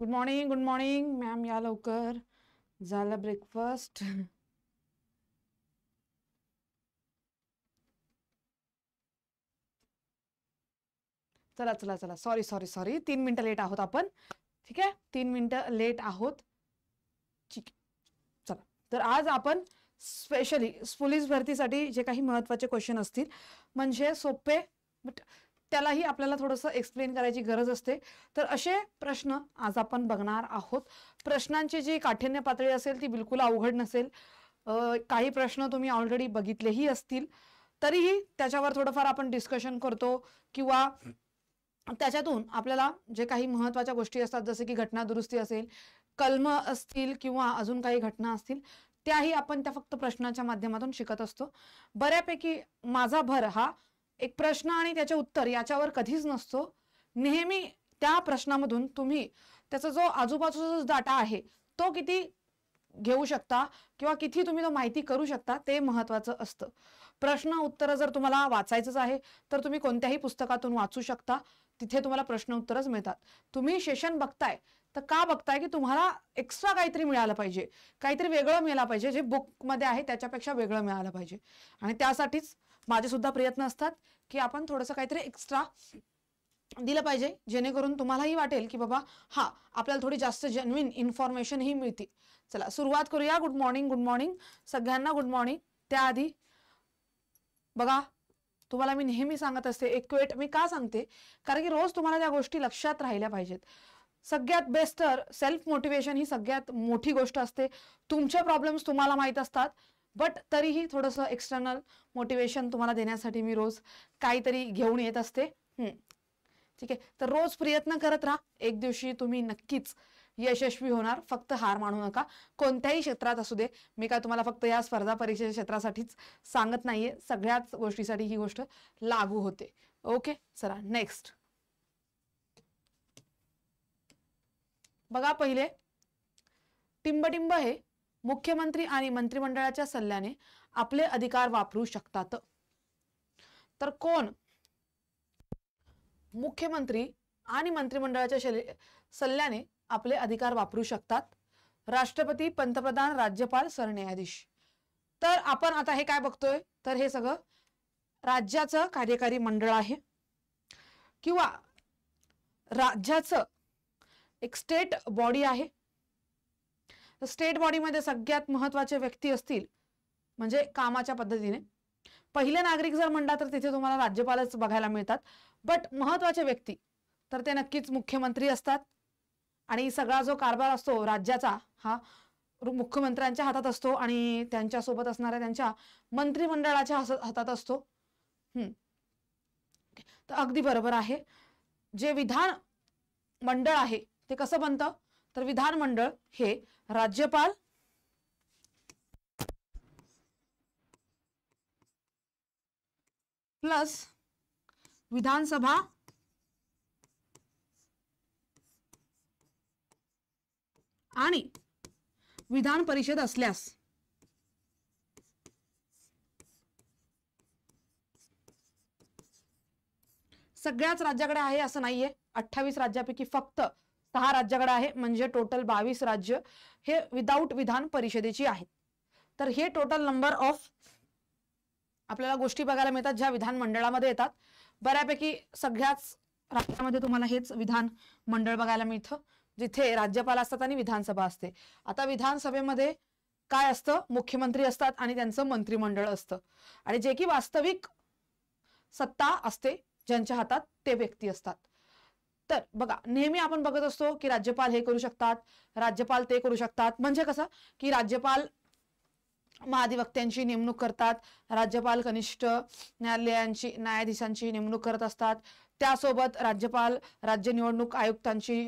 good morning good morning ma'am या लवकर झालं ब्रेकफास्ट चला चला चला सॉरी सॉरी सॉरी तीन मिनटं लेट आहोत आपण ठीक आहे तीन मिनटं लेट आहोत ठीक चला तर आज आपण स्पेशली पोलीस भरतीसाठी जे काही महत्वाचे क्वेश्चन असतील म्हणजे सोपे बट त्यालाही आपल्याला थोडंसं एक्सप्लेन करायची गरज असते तर असे प्रश्न आज आपण बघणार आहोत प्रश्नांची जी काठिण्य पातळी असेल ती बिलकुल अवघड नसेल काही प्रश्न तुम्ही ऑलरेडी बघितलेही असतील तरीही त्याच्यावर थोडंफार आपण डिस्कशन करतो किंवा त्याच्यातून आपल्याला जे काही महत्वाच्या गोष्टी असतात जसे की घटना दुरुस्ती असेल कलम असतील किंवा अजून काही घटना असतील त्याही आपण त्या फक्त प्रश्नाच्या माध्यमातून शिकत असतो बऱ्यापैकी माझा भर हा एक प्रश्न आणि त्याचे उत्तर याच्यावर कधीच नसतो नेहमी त्या प्रश्नामधून तुम्ही त्याचा जो आजूबाजूचा जो डाटा आहे तो किती घेऊ शकता किंवा किती तुम्ही तो माहिती करू शकता ते महत्वाचं असतं प्रश्न उत्तर जर तुम्हाला वाचायचंच आहे तर तुम्ही कोणत्याही पुस्तकातून वाचू शकता तिथे तुम्हाला प्रश्न उत्तरच मिळतात तुम्ही सेशन बघताय तर का बघताय की तुम्हाला एक्स्ट्रा काहीतरी मिळालं पाहिजे काहीतरी वेगळं मिळालं पाहिजे जे बुकमध्ये आहे त्याच्यापेक्षा वेगळं मिळालं पाहिजे आणि त्यासाठीच माझे सुद्धा प्रयत्न असतात की आपण थोडंसं काहीतरी एक्स्ट्रा दिलं पाहिजे जेणेकरून तुम्हालाही वाटेल की बाबा हा आपल्याला थोडी जास्त जेन्युन इन्फॉर्मेशन ही मिळते चला सुरुवात करूया गुड मॉर्निंग गुड मॉर्निंग सगळ्यांना गुड मॉर्निंग त्याआधी बघा तुम्हाला मी नेहमी सांगत असते एक क्वेट मी का सांगते कारण की रोज तुम्हाला त्या गोष्टी लक्षात राहिल्या पाहिजेत सगळ्यात बेस्ट तर सेल्फ मोटिवेशन ही सगळ्यात मोठी गोष्ट असते तुमचे प्रॉब्लेम्स तुम्हाला माहीत असतात बट तरीही थोडंसं एक्सटर्नल मोटिवेशन तुम्हाला देण्यासाठी मी रोज काहीतरी घेऊन येत असते ठीक आहे तर रोज प्रयत्न करत राहा एक दिवशी तुम्ही नक्कीच यशस्वी होणार फक्त हार मानू नका कोणत्याही क्षेत्रात असू दे मी काय तुम्हाला फक्त या स्पर्धा परीक्षेच्या क्षेत्रासाठीच सांगत नाहीये सगळ्याच गोष्टीसाठी ही गोष्ट लागू होते ओके चला नेक्स्ट बघा पहिले टिंबटिंब हे मुख्यमंत्री आणि मंत्रिमंडळाच्या सल्ल्याने आपले अधिकार वापरू शकतात तर कोण मुख्यमंत्री आणि मंत्रिमंडळाच्या सल्ल्याने आपले अधिकार वापरू शकतात राष्ट्रपती पंतप्रधान राज्यपाल सरन्यायाधीश तर आपण आता हे काय बघतोय तर हे सगळं राज्याचं कार्यकारी मंडळ आहे किंवा राज्याचं एक स्टेट बॉडी आहे तर स्टेट बॉडीमध्ये सगळ्यात महत्वाचे व्यक्ती असतील म्हणजे कामाच्या पद्धतीने पहिले नागरिक जर म्हणला तर तिथे तुम्हाला राज्यपालच बघायला मिळतात बट महत्वाचे व्यक्ती तर ते नक्कीच मुख्यमंत्री असतात आणि सगळा जो कारभार असतो राज्याचा हा मुख्यमंत्र्यांच्या हातात असतो आणि त्यांच्यासोबत असणाऱ्या त्यांच्या मंत्रिमंडळाच्या हातात असतो तर अगदी बरोबर आहे जे विधान मंडळ आहे ते कसं बनतं तर विधानमंडळ हे राज्यपाल प्लस विधानसभा आणि विधान परिषद असल्यास सगळ्याच राज्याकडे आहे असं नाहीये अठ्ठावीस राज्यापैकी फक्त सहा राज्याकडे आहे म्हणजे टोटल बावीस राज्य हे विदाऊट विधान परिषदेची आहे तर हे टोटल नंबर ऑफ आपल्याला गोष्टी बघायला मिळतात ज्या विधानमंडळामध्ये येतात बऱ्यापैकी सगळ्याच राज्यामध्ये तुम्हाला हेच विधान मंडळ बघायला मिळतं जिथे राज्यपाल असतात आणि विधानसभा असते आता विधानसभेमध्ये काय असतं मुख्यमंत्री असतात आणि त्यांचं मंत्रिमंडळ असतं आणि जे की वास्तविक सत्ता असते ज्यांच्या हातात ते व्यक्ती असतात तर बघा नेहमी आपण बघत असतो की राज्यपाल हे करू शकतात राज्यपाल ते करू शकतात म्हणजे कसं की राज्यपाल महाधिवक्त्यांची नेमणूक करतात राज्यपाल कनिष्ठ न्यायालयांची न्यायाधीशांची नेमणूक करत असतात त्यासोबत राज्यपाल राज्य निवडणूक आयुक्तांची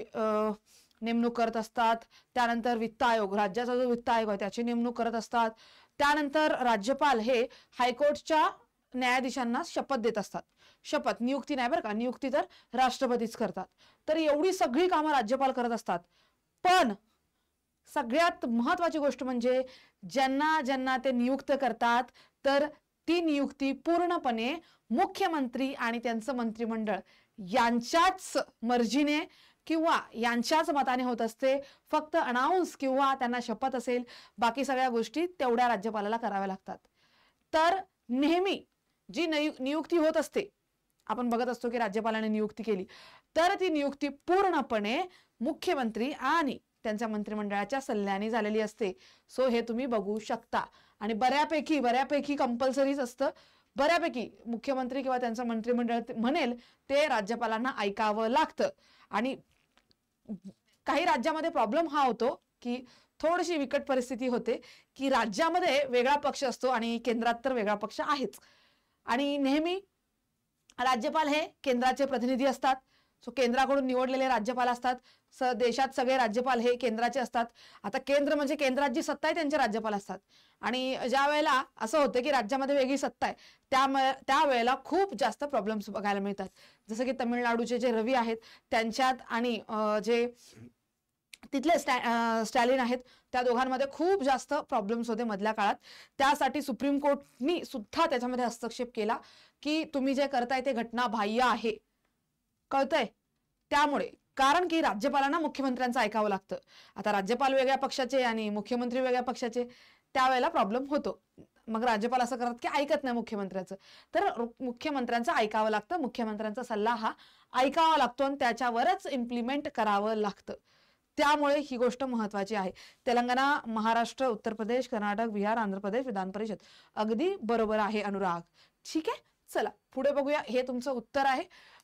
नेमणूक करत असतात त्यानंतर वित्त आयोग राज्याचा जो वित्त आयोग आहे त्याची नेमणूक करत असतात त्यानंतर राज्यपाल हे हायकोर्टच्या न्यायाधीशांना शपथ देत असतात शपथ नियुक्ती नाही बरं का नियुक्ती तर राष्ट्रपतीच करतात तर एवढी सगळी कामं राज्यपाल करत असतात पण सगळ्यात महत्वाची गोष्ट म्हणजे ज्यांना ज्यांना ते नियुक्त करतात तर ती नियुक्ती पूर्णपणे मुख्यमंत्री आणि त्यांचं मंत्रिमंडळ यांच्याच मर्जीने किंवा यांच्याच मताने होत असते फक्त अनाऊन्स किंवा त्यांना शपथ असेल बाकी सगळ्या गोष्टी तेवढ्या राज्यपालाला कराव्या लागतात तर नेहमी जी नियुक्ती होत असते आपण बघत असतो की राज्यपालाने नियुक्ती केली तर ती नियुक्ती पूर्णपणे मुख्यमंत्री आणि त्यांच्या मंत्रिमंडळाच्या सल्ल्याने झालेली असते सो हे तुम्ही बघू शकता आणि बऱ्यापैकी बऱ्यापैकी कंपल्सरीच असतं बऱ्यापैकी मुख्यमंत्री किंवा त्यांचं मंत्रिमंडळ म्हणेल ते राज्यपालांना ऐकावं लागतं आणि काही राज्यामध्ये प्रॉब्लेम हा होतो की थोडीशी विकट परिस्थिती होते की राज्यामध्ये वेगळा पक्ष असतो आणि केंद्रात तर वेगळा पक्ष आहेच आणि नेहमी राज्यपाल हे केंद्राचे प्रतिनिधी असतात सो केंद्राकडून निवडलेले राज्यपाल असतात स देशात सगळे राज्यपाल हे केंद्राचे असतात आता केंद्र म्हणजे केंद्रात जी सत्ता आहे त्यांचे राज्यपाल असतात आणि ज्या वेळेला असं होतं की राज्यामध्ये वेगळी सत्ता आहे त्या त्यावेळेला खूप जास्त प्रॉब्लेम्स बघायला मिळतात जसं की तमिळनाडूचे जे रवी आहेत त्यांच्यात आणि जे तिथले स्टॅ स्टॅलिन आहेत त्या दोघांमध्ये खूप जास्त प्रॉब्लेम्स होते मधल्या काळात त्यासाठी सुप्रीम कोर्टनी सुद्धा त्याच्यामध्ये हस्तक्षेप केला की तुम्ही जे करताय ते घटना बाह्य आहे कळतंय त्यामुळे कारण की राज्यपालांना मुख्यमंत्र्यांचं ऐकावं लागतं आता राज्यपाल वेगळ्या पक्षाचे आणि मुख्यमंत्री वेगळ्या पक्षाचे त्यावेळेला प्रॉब्लेम होतो मग राज्यपाल असं करतात की ऐकत नाही मुख्यमंत्र्यांचं तर मुख्यमंत्र्यांचं ऐकावं लागतं मुख्यमंत्र्यांचा सल्ला हा ऐकावा लागतो आणि त्याच्यावरच इम्प्लिमेंट करावं लागतं त्यामुळे ही गोष्ट महत्वाची आहे तेलंगणा महाराष्ट्र उत्तर प्रदेश कर्नाटक बिहार आंध्र प्रदेश विधान परिषद अगदी बरोबर आहे अनुराग ठीक आहे चला पुढे बघूया हे तुमचं उत्तर आहे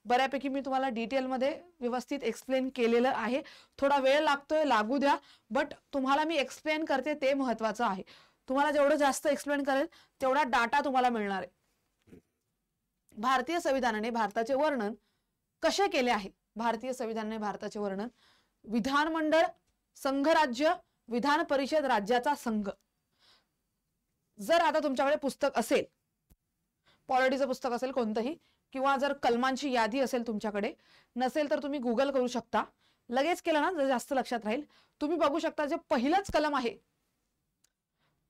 बऱ्यापैकी मी तुम्हाला डिटेलमध्ये व्यवस्थित एक्सप्लेन केलेलं आहे थोडा वेळ लागतोय लागू द्या बट तुम्हाला मी एक्सप्लेन करते ते महत्वाचं आहे तुम्हाला जेवढं जास्त एक्सप्लेन करेल तेवढा डाटा तुम्हाला मिळणार आहे भारतीय संविधानाने भारताचे वर्णन कसे केले आहे भारतीय संविधानाने भारताचे वर्णन विधानमंडळ संघराज्य विधान परिषद राज्याचा संघ जर आता तुमच्याकडे पुस्तक असेल पॉलिटीचं पुस्तक असेल कोणतंही किंवा जर कलमांची यादी असेल तुमच्याकडे नसेल तर तुम्ही गुगल करू शकता लगेच केलं ना जास्त लक्षात राहील तुम्ही बघू शकता जे पहिलंच कलम आहे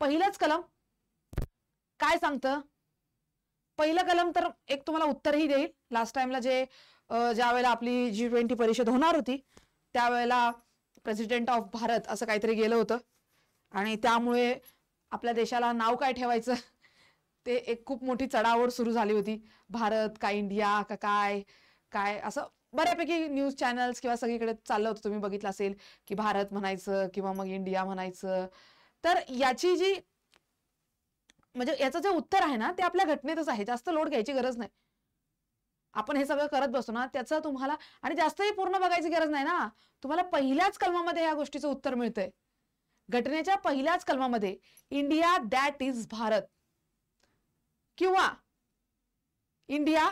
पहिलंच कलम काय सांगतं पहिलं कलम तर एक तुम्हाला उत्तरही देईल लास्ट टाइमला जे ज्या वेळेला आपली जी ट्वेंटी परिषद होणार होती त्यावेळेला प्रेसिडेंट ऑफ भारत असं काहीतरी गेलं होतं आणि त्यामुळे आपल्या देशाला नाव काय ठेवायचं ते एक खूप मोठी चढावड सुरू झाली होती भारत का इंडिया का काय काय असं बऱ्यापैकी न्यूज चॅनल्स किंवा सगळीकडे चाललं होतं तुम्ही बघितलं असेल की भारत म्हणायचं किंवा मग इंडिया म्हणायचं तर याची जी म्हणजे याचं जे उत्तर आहे ना ते आपल्या घटनेतच आहे जास्त लोड घ्यायची गरज नाही आपण हे सगळं करत बसतो ना त्याचं तुम्हाला आणि जास्तही पूर्ण बघायची गरज नाही ना तुम्हाला पहिल्याच कलमामध्ये या गोष्टीचं उत्तर मिळतंय घटनेच्या पहिल्याच कलमामध्ये इंडिया दॅट इज भारत किंवा इंडिया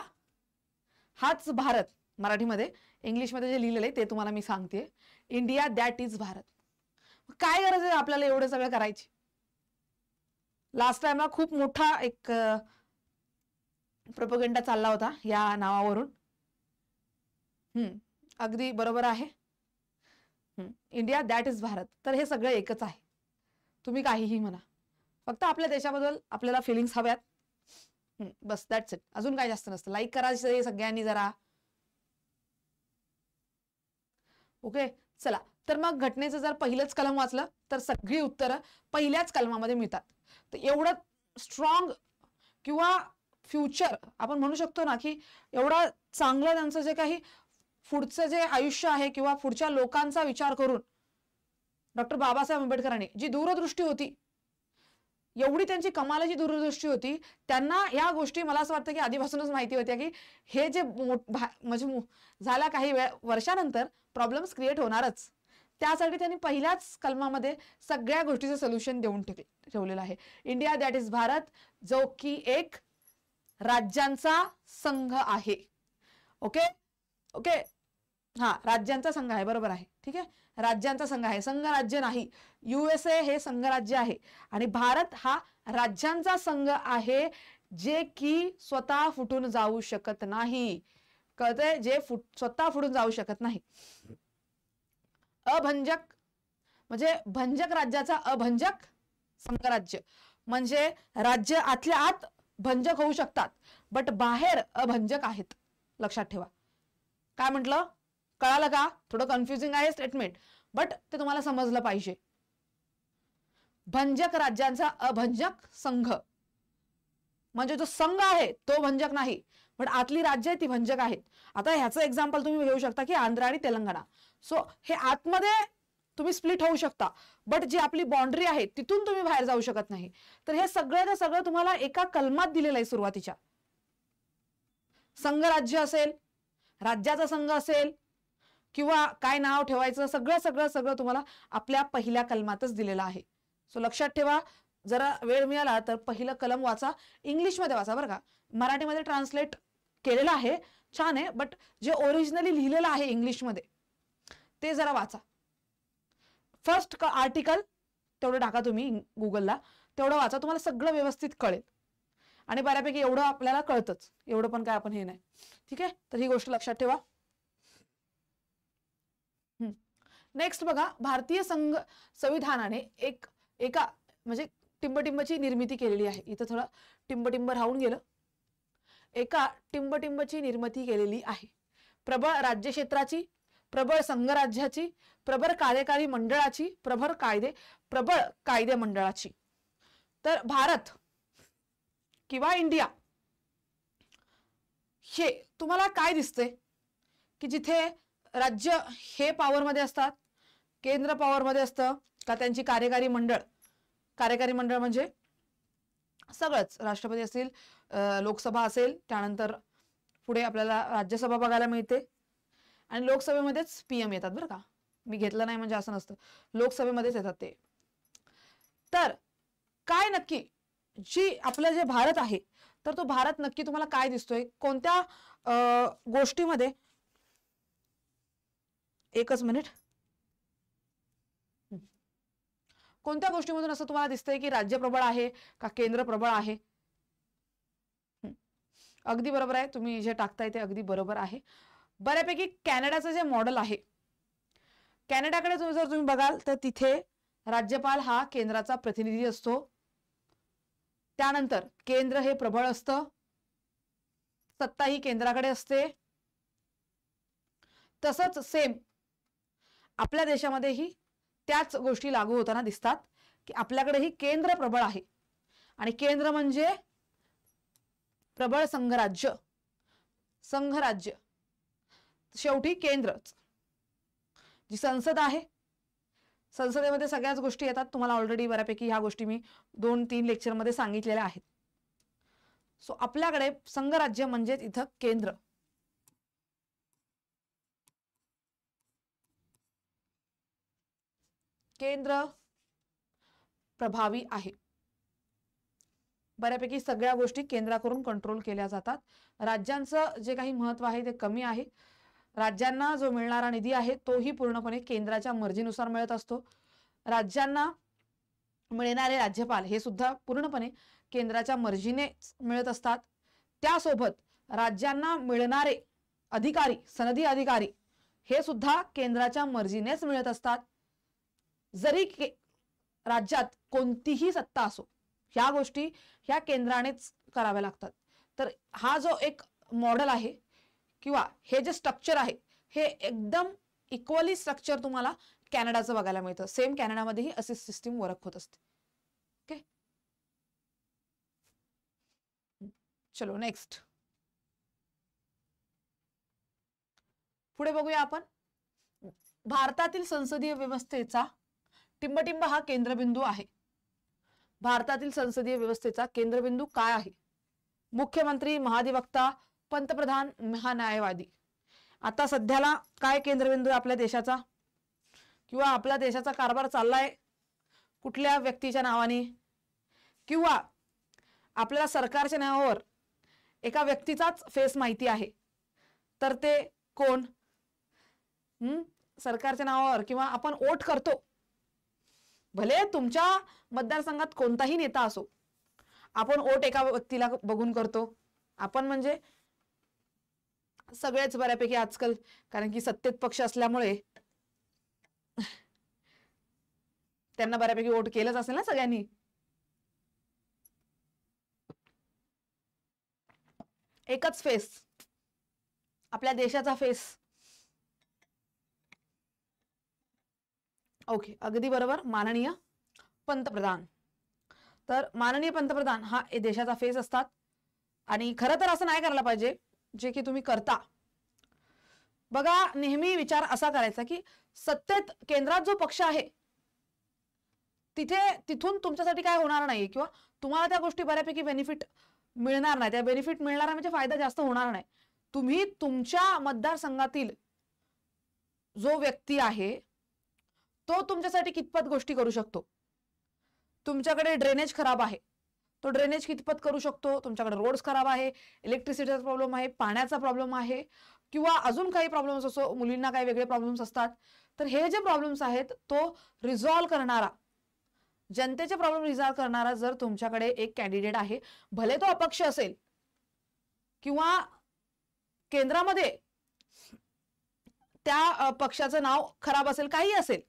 हाच भारत मराठीमध्ये इंग्लिशमध्ये जे लिहिलेलं आहे ते तुम्हाला मी सांगते इंडिया दॅट इज भारत काय गरज आहे आपल्याला एवढं सगळं करायची लास्ट टाइमला खूप मोठा एक प्रपोगेंडा चालला होता या नावावरून हम्म अगदी बरोबर आहे इंडिया दॅट इज भारत तर हे सगळं एकच आहे तुम्ही काहीही म्हणा फक्त आपल्या देशाबद्दल आपल्याला फिलिंग्स हव्यात बस दॅट्स इट अजून काय जास्त नसतं लाईक करा सगळ्यांनी जरा ओके चला तर मग घटनेचं जर पहिलंच कलम वाचलं तर सगळी उत्तरं पहिल्याच कलमामध्ये मिळतात तर एवढं स्ट्रॉंग किंवा फ्युचर आपण म्हणू शकतो ना की एवढा चांगलं त्यांचं जे काही पुढचं जे आयुष्य आहे किंवा पुढच्या लोकांचा विचार करून डॉक्टर बाबासाहेब आंबेडकरांनी जी दूरदृष्टी होती एवढी त्यांची कमालाची दूरदृष्टी होती त्यांना या गोष्टी मला असं वाटतं की आधीपासूनच माहिती होत्या की हे जे म्हणजे झाल्या काही वेळ वर्षानंतर प्रॉब्लेम्स क्रिएट होणारच त्यासाठी त्यांनी पहिल्याच कलमामध्ये सगळ्या गोष्टीचं सोल्युशन देऊन ठेवलेलं आहे इंडिया दॅट इज भारत जो की एक राज्यांचा संघ आहे ओके ओके हा राज्यांचा संघ आहे बरोबर आहे ठीक आहे राज्यांचा संघ आहे संघराज्य नाही युएसए हे संघराज्य आहे आणि भारत हा राज्यांचा संघ आहे जे की स्वतः फुटून जाऊ शकत नाही कळतंय जे फुट स्वतः फुटून जाऊ शकत नाही अभंजक म्हणजे भंजक राज्याचा अभंजक संघराज्य म्हणजे राज्य आतल्या आत भंजक होऊ शकतात बट बाहेर अभंजक आहेत लक्षात ठेवा काय म्हटलं कळालं का थोडं कन्फ्युजिंग आहे स्टेटमेंट बट ते तुम्हाला समजलं पाहिजे भंजक राज्यांचा अभंजक संघ म्हणजे जो संघ आहे तो भंजक नाही पण आतली राज्य ती भंजक आहेत आता ह्याचं एक्झाम्पल तुम्ही घेऊ शकता की आंध्र आणि तेलंगणा सो हे आतमध्ये तुम्ही स्प्लिट होऊ शकता बट जी आपली बाउंड्री आहे तिथून तुम्ही बाहेर जाऊ शकत नाही तर हे सगळं ते सगळं तुम्हाला एका कलमात दिलेलं आहे सुरुवातीच्या संघ राज्य असेल राज्याचा संघ असेल किंवा काय नाव ठेवायचं सगळं सगळं सगळं तुम्हाला आपल्या पहिल्या कलमातच दिलेलं आहे सो लक्षात ठेवा जरा वेळ मिळाला तर पहिलं कलम वाचा इंग्लिशमध्ये वाचा बरं का मराठीमध्ये ट्रान्सलेट केलेलं आहे छान आहे बट जे ओरिजिनली लिहिलेलं आहे इंग्लिशमध्ये ते जरा वाचा फर्स्ट आर्टिकल तेवढं टाका तुम्ही गुगलला तेवढं वाचा तुम्हाला सगळं व्यवस्थित कळेल आणि बऱ्यापैकी एवढं आपल्याला कळतंच एवढं पण काय आपण हे नाही ठीक आहे तर ही गोष्ट लक्षात ठेवा नेक्स्ट बघा भारतीय संघ संविधानाने एक एका म्हणजे टिंबटिंबची निर्मिती केलेली आहे इथं थोडं टिंबटिंब राहून गेलं एका टिंबटिंबची निर्मिती केलेली आहे प्रबळ क्षेत्राची प्रबळ संघराज्याची प्रबळ कार्यकारी मंडळाची प्रबळ कायदे प्रबळ कायदे मंडळाची तर भारत किंवा इंडिया हे तुम्हाला काय दिसते की जिथे राज्य हे पॉवरमध्ये असतात केंद्र पॉवरमध्ये असतं का त्यांची कार्यकारी मंडळ कार्यकारी मंडळ म्हणजे सगळंच राष्ट्रपती असतील लोकसभा असेल त्यानंतर पुढे आपल्याला राज्यसभा बघायला मिळते आणि लोकसभेमध्येच पीएम येतात बरं का मी घेतलं नाही म्हणजे असं नसतं लोकसभेमध्येच येतात ते तर काय नक्की जी आपलं जे भारत आहे तर तो भारत नक्की तुम्हाला काय दिसतोय कोणत्या गोष्टीमध्ये एकच मिनिट कोणत्या गोष्टीमधून असं तुम्हाला दिसतंय की राज्य प्रबळ आहे का केंद्र प्रबळ आहे अगदी बरोबर आहे तुम्ही जे टाकताय ते अगदी बरोबर आहे बऱ्यापैकी कॅनडाचं जे मॉडेल आहे कॅनडाकडे जर तुम्ही बघाल तर तिथे राज्यपाल हा केंद्राचा प्रतिनिधी असतो त्यानंतर केंद्र हे प्रबळ असतं सत्ता ही केंद्राकडे असते तसंच सेम आपल्या देशामध्येही त्याच गोष्टी लागू होताना दिसतात की आपल्याकडेही केंद्र प्रबळ आहे आणि केंद्र म्हणजे प्रबळ संघराज्य संघराज्य शेवटी केंद्र जी संसद आहे संसदेमध्ये सगळ्याच गोष्टी येतात तुम्हाला ऑलरेडी बऱ्यापैकी ह्या गोष्टी मी दोन तीन लेक्चरमध्ये सांगितलेल्या आहेत सो आपल्याकडे संघराज्य म्हणजेच इथं केंद्र केंद्र प्रभावी आहे बऱ्यापैकी सगळ्या गोष्टी केंद्राकडून कंट्रोल केल्या जातात राज्यांचं जे काही महत्व आहे ते कमी आहे राज्यांना जो मिळणारा निधी आहे तोही पूर्णपणे केंद्राच्या मर्जीनुसार मिळत असतो राज्यांना मिळणारे राज्यपाल हे सुद्धा पूर्णपणे केंद्राच्या मर्जीने मिळत असतात त्यासोबत राज्यांना मिळणारे अधिकारी सनदी अधिकारी हे सुद्धा केंद्राच्या मर्जीनेच मिळत असतात जरी राज्यात कोणतीही सत्ता असो ह्या गोष्टी ह्या केंद्रानेच कराव्या लागतात तर हा जो एक मॉडेल आहे किंवा हे जे स्ट्रक्चर आहे हे एकदम इक्वली स्ट्रक्चर तुम्हाला कॅनडाचं बघायला मिळतं सेम कॅनडामध्येही अशी सिस्टीम वर्क होत असते ओके चलो नेक्स्ट पुढे बघूया आपण भारतातील संसदीय व्यवस्थेचा टिंबटिंब हा केंद्रबिंदू आहे भारतातील संसदीय व्यवस्थेचा केंद्रबिंदू काय आहे मुख्यमंत्री महाधिवक्ता पंतप्रधान महान्यायवादी आता सध्याला काय केंद्रबिंदू आहे आपल्या देशाचा किंवा आपल्या देशाचा कारभार चाललाय कुठल्या व्यक्तीच्या नावाने किंवा आपल्या सरकारच्या नावावर एका व्यक्तीचाच फेस माहिती आहे तर ते कोण सरकारच्या नावावर किंवा आपण ओट करतो भले तुमच्या मतदारसंघात कोणताही नेता असो आपण ओट एका व्यक्तीला बघून करतो आपण म्हणजे सगळेच बऱ्यापैकी आजकाल कारण की सत्तेत पक्ष असल्यामुळे त्यांना बऱ्यापैकी वोट केलंच असेल ना सगळ्यांनी एकच फेस आपल्या देशाचा फेस ओके अगदी बरोबर माननीय पंतप्रधान तर माननीय पंतप्रधान हा देशाचा फेस असतात आणि खरं तर असं नाही करायला पाहिजे जे की तुम्ही करता बघा नेहमी विचार असा करायचा की सत्तेत केंद्रात जो पक्ष आहे तिथे तिथून तुमच्यासाठी काय होणार नाही किंवा तुम्हाला त्या गोष्टी बऱ्यापैकी बेनिफिट मिळणार नाही त्या बेनिफिट मिळणार म्हणजे फायदा जास्त होणार नाही तुम्ही तुमच्या मतदारसंघातील जो व्यक्ती आहे तो तुमच्यासाठी कितपत गोष्टी करू शकतो तुमच्याकडे ड्रेनेज खराब आहे तो ड्रेनेज कितपत करू शकतो तुमच्याकडे रोड्स खराब आहे इलेक्ट्रिसिटीचा प्रॉब्लेम आहे पाण्याचा प्रॉब्लेम आहे किंवा अजून काही प्रॉब्लेम्स असो मुलींना काही वेगळे प्रॉब्लेम्स असतात तर हे जे प्रॉब्लेम्स आहेत तो रिझॉल्व करणारा जनतेचे प्रॉब्लेम रिझॉल्व्ह करणारा जर तुमच्याकडे एक कॅन्डिडेट आहे भले तो अपक्ष असेल किंवा केंद्रामध्ये त्या पक्षाचं नाव खराब असेल काही असेल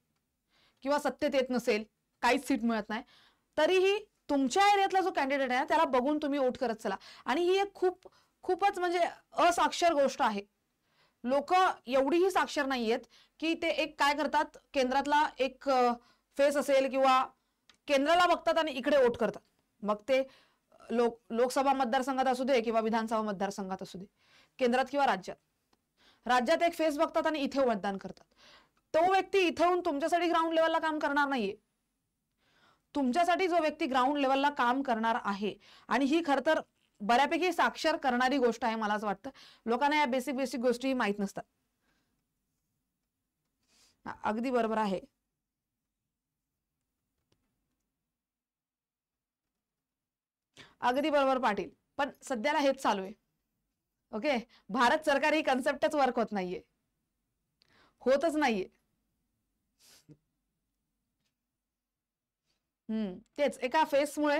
किंवा सत्तेत येत नसेल काहीच सीट मिळत नाही तरीही तुमच्या एरियातला जो कॅन्डिडेट आहे त्याला बघून तुम्ही वोट करत चला आणि ही एक खूप खूपच म्हणजे असाक्षर गोष्ट आहे लोक एवढीही साक्षर नाही आहेत की ते एक काय करतात केंद्रातला एक फेस असेल किंवा केंद्राला बघतात आणि इकडे वोट करतात मग ते लोक लोकसभा मतदारसंघात असू दे किंवा विधानसभा मतदारसंघात असू दे केंद्रात किंवा राज्यात राज्यात एक फेस बघतात आणि इथे मतदान करतात तो व्यक्ती इथं तुमच्यासाठी ग्राउंड लेवलला काम करणार नाहीये तुमच्यासाठी जो व्यक्ती ग्राउंड लेवलला काम करणार आहे आणि ही खर तर बऱ्यापैकी साक्षर करणारी गोष्ट आहे मला असं वाटतं लोकांना या बेसिक बेसिक गोष्टी माहीत नसतात अगदी बरोबर आहे अगदी बरोबर पाटील पण सध्याला हेच चालू आहे ओके भारत सरकार ही कन्सेप्टच वर्क होत नाहीये होतच नाहीये हम्म तेच एका फेसमुळे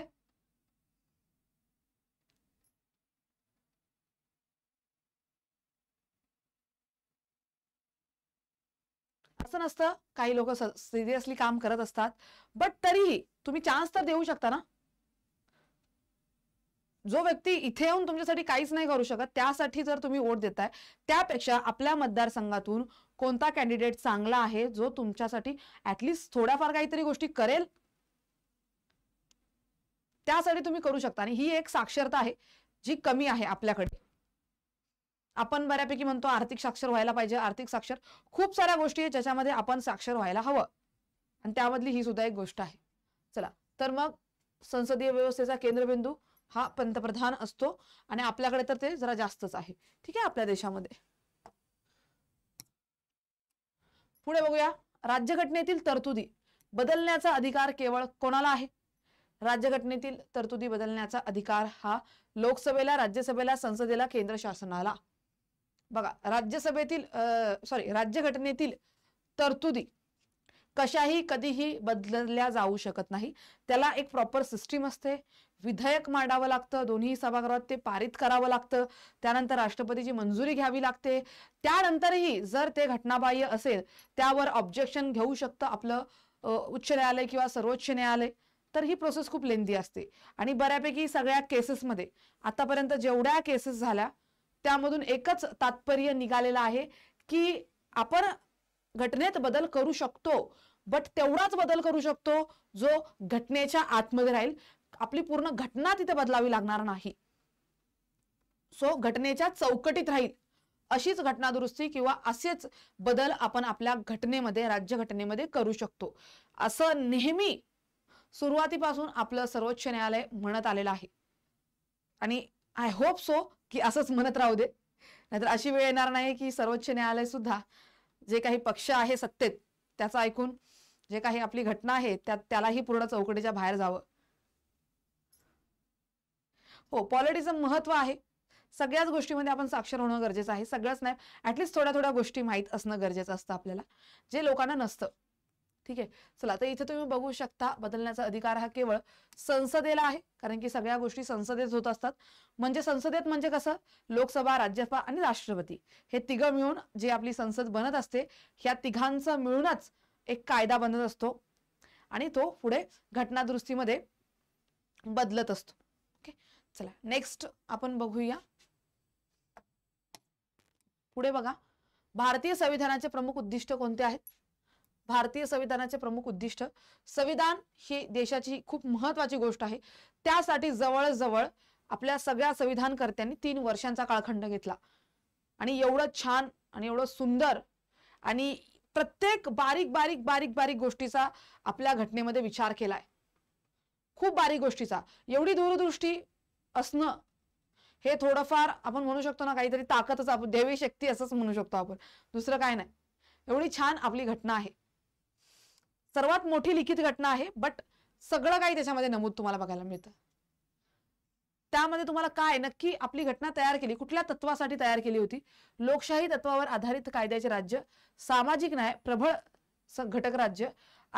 असं नसतं काही लोक सिरियसली काम करत असतात बट तरीही तुम्ही चान्स तर देऊ शकता ना जो व्यक्ती इथे येऊन तुमच्यासाठी काहीच नाही करू शकत त्यासाठी जर तुम्ही वोट देताय त्यापेक्षा आपल्या मतदारसंघातून कोणता कॅन्डिडेट चांगला आहे जो तुमच्यासाठी ऍटलिस्ट थोड्याफार काहीतरी गोष्टी करेल त्यासाठी तुम्ही करू शकता आणि ही एक साक्षरता आहे जी कमी आहे आपल्याकडे आपण बऱ्यापैकी म्हणतो आर्थिक साक्षर व्हायला पाहिजे आर्थिक साक्षर खूप साऱ्या गोष्टी आहेत ज्याच्यामध्ये आपण साक्षर व्हायला हवं आणि त्यामधली ही सुद्धा एक गोष्ट आहे चला तर मग संसदीय व्यवस्थेचा केंद्रबिंदू हा पंतप्रधान असतो आणि आपल्याकडे तर ते जरा जास्तच आहे ठीक आहे आपल्या देशामध्ये पुढे बघूया राज्यघटनेतील तरतुदी बदलण्याचा अधिकार केवळ कोणाला आहे राज्यघटनेतील तरतुदी बदलण्याचा अधिकार हा लोकसभेला राज्यसभेला संसदेला केंद्र शासनाला बघा राज्यसभेतील सॉरी राज्यघटनेतील तरतुदी कशाही कधीही बदलल्या जाऊ शकत नाही त्याला एक प्रॉपर सिस्टीम असते विधेयक मांडावं लागतं दोन्ही सभागृहात ते पारित करावं लागतं त्यानंतर राष्ट्रपतीची मंजुरी घ्यावी लागते त्यानंतरही जर ते घटनाबाह्य असेल त्यावर ऑब्जेक्शन घेऊ शकतं आपलं उच्च न्यायालय किंवा सर्वोच्च न्यायालय तर ही प्रोसेस खूप लेंदी असते आणि बऱ्यापैकी सगळ्या केसेसमध्ये आतापर्यंत जेवढ्या केसेस झाल्या त्यामधून एकच तात्पर्य निघालेलं आहे की आपण घटनेत बदल करू शकतो बट तेवढाच बदल करू शकतो जो घटनेच्या आतमध्ये राहील आपली पूर्ण घटना तिथे बदलावी लागणार नाही सो घटनेच्या चौकटीत राहील अशीच घटना दुरुस्ती किंवा असेच बदल आपण आपल्या घटनेमध्ये राज्य घटनेमध्ये करू शकतो असं नेहमी सुरुवातीपासून आपलं सर्वोच्च न्यायालय म्हणत आलेलं आहे आणि आय होप सो की असंच म्हणत राहू दे नाहीतर अशी वेळ येणार नाही की सर्वोच्च न्यायालय सुद्धा जे काही पक्ष आहे सत्तेत त्याचं ऐकून जे काही आपली घटना आहे त्यात त्यालाही पूर्ण चौकटीच्या बाहेर जावं हो पॉलिटिझम महत्व आहे सगळ्याच गोष्टीमध्ये आपण साक्षर होणं गरजेचं आहे सगळंच नाही ऍटलिस्ट थोड्या थोड्या गोष्टी माहीत असणं गरजेचं असतं आपल्याला जे लोकांना नसतं ठीक आहे चला तर इथे तुम्ही बघू शकता बदलण्याचा अधिकार हा केवळ संसदेला आहे कारण की सगळ्या गोष्टी संसदेत होत असतात म्हणजे संसदेत म्हणजे कसं लोकसभा राज्यसभा आणि राष्ट्रपती हे तिघं मिळून जे आपली संसद बनत असते ह्या तिघांचं मिळूनच एक कायदा बनत असतो आणि तो पुढे घटनादुरुस्तीमध्ये बदलत असतो ओके चला नेक्स्ट आपण बघूया पुढे बघा भारतीय संविधानाचे प्रमुख उद्दिष्ट कोणते आहेत भारतीय संविधानाचे प्रमुख उद्दिष्ट संविधान ही देशाची खूप महत्वाची गोष्ट आहे त्यासाठी जवळजवळ आपल्या सगळ्या संविधानकर्त्यांनी तीन वर्षांचा काळखंड घेतला आणि एवढं छान आणि एवढं सुंदर आणि प्रत्येक बारीक बारीक बारीक बारीक गोष्टीचा आपल्या घटनेमध्ये विचार केलाय खूप बारीक गोष्टीचा एवढी दूरदृष्टी असणं हे थोडंफार आपण म्हणू शकतो ना काहीतरी ताकदच आपण देवी शक्ती असंच म्हणू शकतो आपण दुसरं काय नाही एवढी छान आपली घटना आहे सर्वात मोठी लिखित घटना आहे बट सगळं काही त्याच्यामध्ये नमूद तुम्हाला बघायला मिळतं त्यामध्ये तुम्हाला काय नक्की आपली घटना तयार केली कुठल्या तत्वासाठी तयार केली होती लोकशाही तत्वावर आधारित कायद्याचे राज्य सामाजिक न्याय प्रबळ घटक राज्य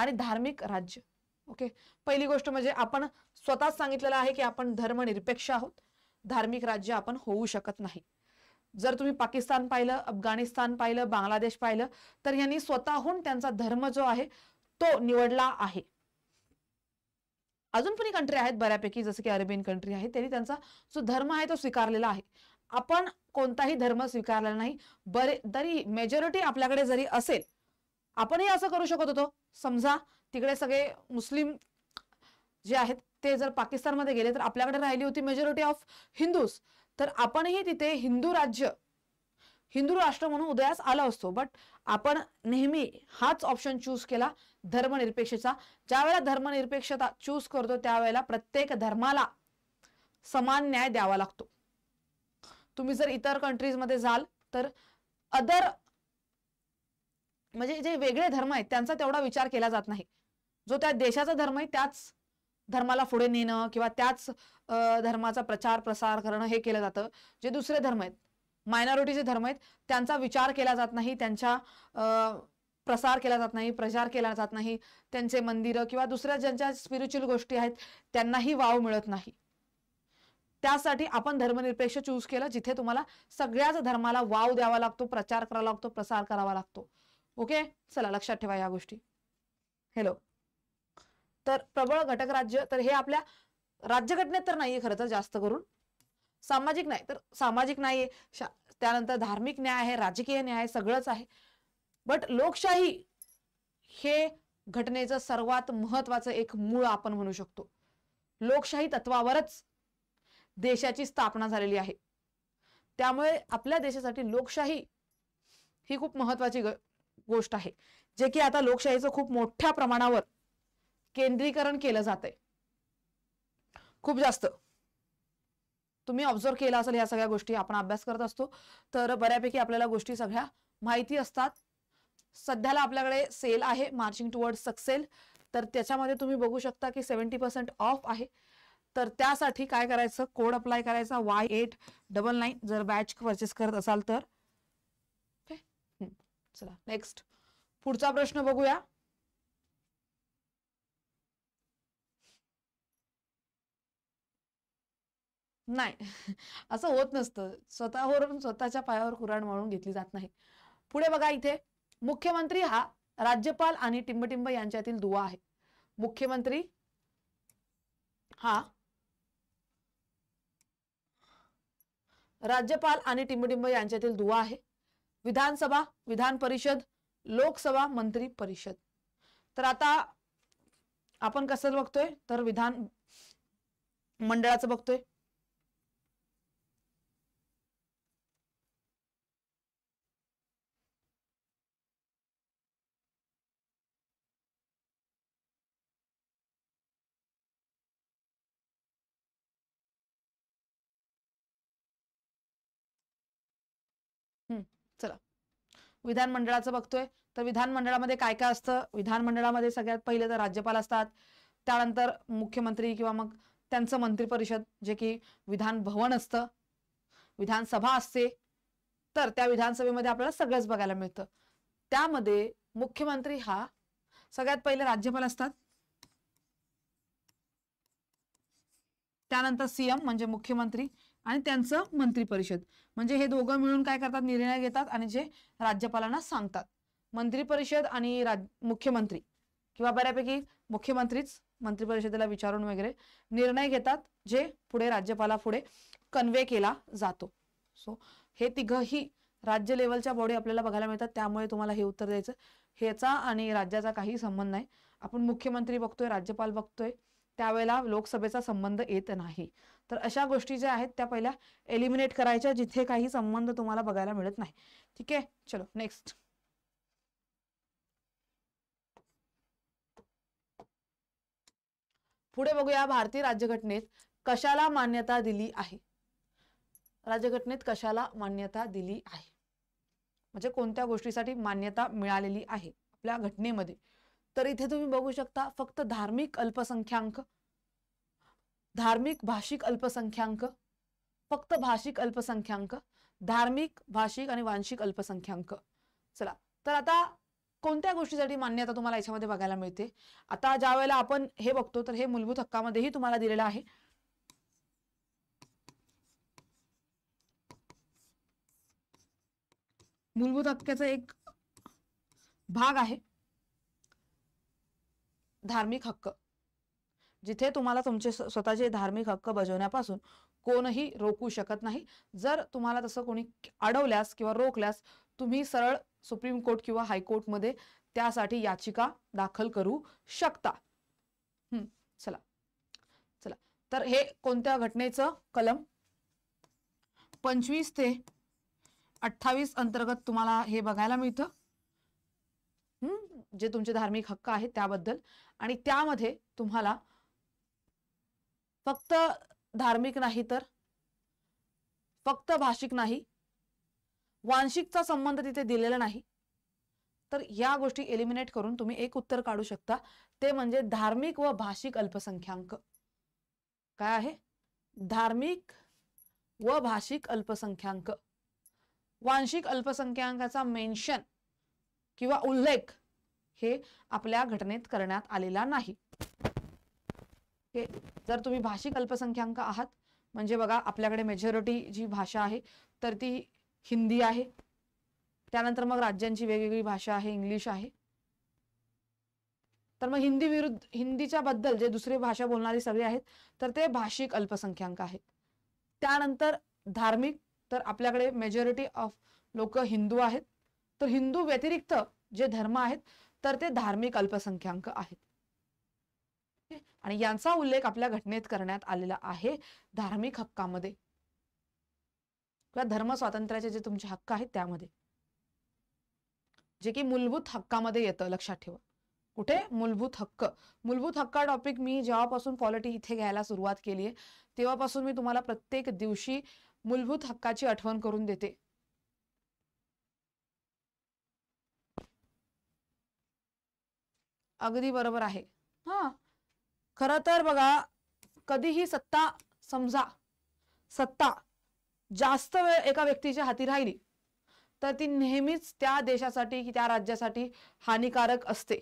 आणि धार्मिक राज्य ओके पहिली गोष्ट म्हणजे आपण स्वतःच सांगितलेलं आहे की आपण धर्मनिरपेक्ष आहोत धार्मिक राज्य आपण होऊ शकत नाही जर तुम्ही पाकिस्तान पाहिलं अफगाणिस्तान पाहिलं बांगलादेश पाहिलं तर यांनी स्वतःहून त्यांचा धर्म जो आहे तो निवडला आहे अजून पण कंट्री आहेत बऱ्यापैकी जसं की अरेबियन कंट्री आहे त्यांनी त्यांचा जो धर्म आहे तो स्वीकारलेला आहे आपण कोणताही धर्म स्वीकारला नाही बरे तरी मेजॉरिटी आपल्याकडे जरी असेल आपणही असं करू शकत होतो समजा तिकडे सगळे मुस्लिम जे आहेत ते जर पाकिस्तानमध्ये गेले तर आपल्याकडे राहिली होती मेजॉरिटी ऑफ हिंदूज तर आपणही तिथे हिंदू राज्य हिंदू राष्ट्र म्हणून उदयास आला असतो बट आपण नेहमी हाच ऑप्शन चूज केला धर्मनिरपेक्षेचा ज्यावेळेला धर्मनिरपेक्षता चूज करतो त्यावेळेला प्रत्येक धर्माला समान न्याय द्यावा लागतो तुम्ही जर इतर कंट्रीजमध्ये जाल तर अदर म्हणजे जे वेगळे धर्म आहेत त्यांचा तेवढा विचार केला जात नाही जो त्या देशाचा धर्म आहे त्याच धर्माला पुढे नेणं किंवा त्याच धर्माचा प्रचार प्रसार करणं हे केलं जातं जे दुसरे धर्म आहेत मायनॉरिटीचे धर्म आहेत त्यांचा विचार केला जात नाही त्यांच्या प्रसार केला जात नाही प्रचार केला जात नाही त्यांचे मंदिरं किंवा दुसऱ्या ज्यांच्या स्पिरिच्युअल गोष्टी आहेत त्यांनाही वाव मिळत नाही त्यासाठी आपण धर्मनिरपेक्ष चूज केलं जिथे तुम्हाला सगळ्याच धर्माला वाव द्यावा लागतो प्रचार करावा लागतो प्रसार करावा लागतो ओके चला लक्षात ठेवा या गोष्टी हॅलो तर प्रबळ घटक राज्य तर हे आपल्या राज्यघटनेत तर नाहीये खरं तर जास्त करून सामाजिक नाही तर सामाजिक नाही त्यानंतर धार्मिक न्याय आहे राजकीय न्याय सगळंच आहे बट लोकशाही हे घटनेचं सर्वात महत्वाचं एक मूळ आपण म्हणू शकतो लोकशाही तत्वावरच देशाची स्थापना झालेली आहे त्यामुळे आपल्या देशासाठी लोकशाही ही खूप महत्वाची गोष्ट आहे जे की आता लोकशाहीचं खूप मोठ्या प्रमाणावर केंद्रीकरण केलं जात आहे खूप जास्त तुम्ही ऑब्झर्व केला असेल या सगळ्या गोष्टी आपण अभ्यास करत असतो तर बऱ्यापैकी आपल्याला गोष्टी सगळ्या माहिती असतात सध्याला आपल्याकडे सेल आहे मार्चिंग टुवर्ड सक्सेल तर त्याच्यामध्ये तुम्ही बघू शकता की सेव्हन्टी पर्सेंट ऑफ आहे तर त्यासाठी काय करायचं कोड अप्लाय करायचा वाय एट डबल नाईन जर बॅच परचेस करत असाल तर चला नेक्स्ट पुढचा प्रश्न बघूया नाही असं होत नसतं स्वतःवरून स्वतःच्या पायावर कुराण म्हणून घेतली जात नाही पुढे बघा इथे मुख्यमंत्री हा राज्यपाल आणि टिंबटिंब यांच्यातील दुवा आहे मुख्यमंत्री हा राज्यपाल आणि टिंबटिंब यांच्यातील दुवा आहे विधानसभा विधान परिषद लोकसभा मंत्री परिषद तर आता आपण कसं बघतोय तर विधान मंडळाचं बघतोय चला विधानमंडळाचं बघतोय तर विधानमंडळामध्ये काय काय असतं विधानमंडळामध्ये सगळ्यात पहिले तर राज्यपाल असतात त्यानंतर मुख्यमंत्री किंवा मग त्यांचं मंत्रिपरिषद जे की विधान भवन असतं विधानसभा असते तर त्या विधानसभेमध्ये आपल्याला सगळंच बघायला मिळतं त्यामध्ये मुख्यमंत्री हा सगळ्यात पहिले राज्यपाल असतात त्यानंतर सीएम म्हणजे मुख्यमंत्री आणि त्यांचं मंत्रिपरिषद म्हणजे हे दोघं मिळून काय करतात निर्णय घेतात आणि जे राज्यपालांना सांगतात मंत्रिपरिषद आणि मुख्यमंत्री किंवा बऱ्यापैकी मुख्यमंत्रीच मंत्रिपरिषदेला विचारून वगैरे निर्णय घेतात जे पुढे राज्यपाला पुढे कन्वे केला जातो सो हे तिघही राज्य लेवलच्या बॉडी आपल्याला बघायला मिळतात त्यामुळे तुम्हाला हे उत्तर द्यायचं ह्याचा आणि राज्याचा काही संबंध नाही आपण मुख्यमंत्री बघतोय राज्यपाल बघतोय त्यावेळेला लोकसभेचा संबंध येत नाही तर अशा गोष्टी ज्या आहेत त्या पहिल्या एलिमिनेट करायच्या जिथे काही संबंध तुम्हाला बघायला मिळत नाही ठीक आहे चलो नेक्स्ट पुढे बघूया भारतीय राज्यघटनेत कशाला मान्यता दिली आहे राज्यघटनेत कशाला मान्यता दिली आहे म्हणजे कोणत्या गोष्टीसाठी मान्यता मिळालेली आहे आपल्या घटनेमध्ये तर इथे तुम्ही बघू शकता फक्त धार्मिक अल्पसंख्याक धार्मिक भाषिक अल्पसंख्याक फक्त भाषिक अल्पसंख्याक धार्मिक भाषिक आणि वांशिक अल्पसंख्याक चला तर आता कोणत्या गोष्टीसाठी मान्यता तुम्हाला याच्यामध्ये बघायला मिळते आता ज्या वेळेला आपण हे बघतो तर हे मूलभूत हक्कामध्येही तुम्हाला दिलेलं आहे मूलभूत हक्काचा एक भाग आहे धार्मिक हक्क जिथे तुम्हाला तुमचे स्वतःचे धार्मिक हक्क बजावण्यापासून कोणही रोखू शकत नाही जर तुम्हाला तसं कोणी अडवल्यास किंवा रोखल्यास तुम्ही सरळ सुप्रीम कोर्ट किंवा हायकोर्टमध्ये त्यासाठी याचिका दाखल करू शकता चला चला तर हे कोणत्या घटनेचं कलम पंचवीस ते अठ्ठावीस अंतर्गत तुम्हाला हे बघायला मिळतं जे तुमचे धार्मिक हक्क आहेत त्याबद्दल आणि त्यामध्ये तुम्हाला फक्त धार्मिक नाही तर फक्त भाषिक नाही वांशिकचा संबंध तिथे दिलेला नाही तर या गोष्टी एलिमिनेट करून तुम्ही एक उत्तर काढू शकता ते म्हणजे धार्मिक व भाषिक अल्पसंख्याक काय आहे धार्मिक व भाषिक अल्पसंख्याक वांशिक अल्पसंख्याकाचा मेन्शन किंवा उल्लेख हे आपल्या घटनेत करण्यात आलेला नाही जर तुम्ही भाषिक अल्पसंख्याक आहात म्हणजे बघा आपल्याकडे मेजॉरिटी जी भाषा आहे तर ती हिंदी आहे त्यानंतर मग राज्यांची वेगवेगळी भाषा आहे इंग्लिश आहे तर मग हिंदी विरुद्ध हिंदीच्या बद्दल जे दुसरी भाषा बोलणारी सगळे आहेत तर ते भाषिक अल्पसंख्याक आहेत त्यानंतर धार्मिक तर आपल्याकडे मेजॉरिटी ऑफ लोक हिंदू आहेत तर हिंदू व्यतिरिक्त जे धर्म आहेत तर ते धार्मिक अल्पसंख्याक आहेत आणि यांचा उल्लेख आपल्या घटनेत करण्यात आलेला आहे धार्मिक हक्कामध्ये किंवा धर्म स्वातंत्र्याचे जे तुमचे हक्क आहेत त्यामध्ये जे की मूलभूत हक्कामध्ये येतं लक्षात ठेवा कुठे मूलभूत हक्क मूलभूत हक्का टॉपिक मी जेव्हापासून पॉलिटी इथे घ्यायला सुरुवात केली आहे तेव्हापासून मी तुम्हाला प्रत्येक दिवशी मूलभूत हक्काची आठवण करून देते अगदी बरोबर आहे हा खर तर बघा कधीही सत्ता समजा सत्ता जास्त वेळ एका व्यक्तीच्या हाती राहिली तर ती नेहमीच त्या देशासाठी कि त्या राज्यासाठी हानिकारक असते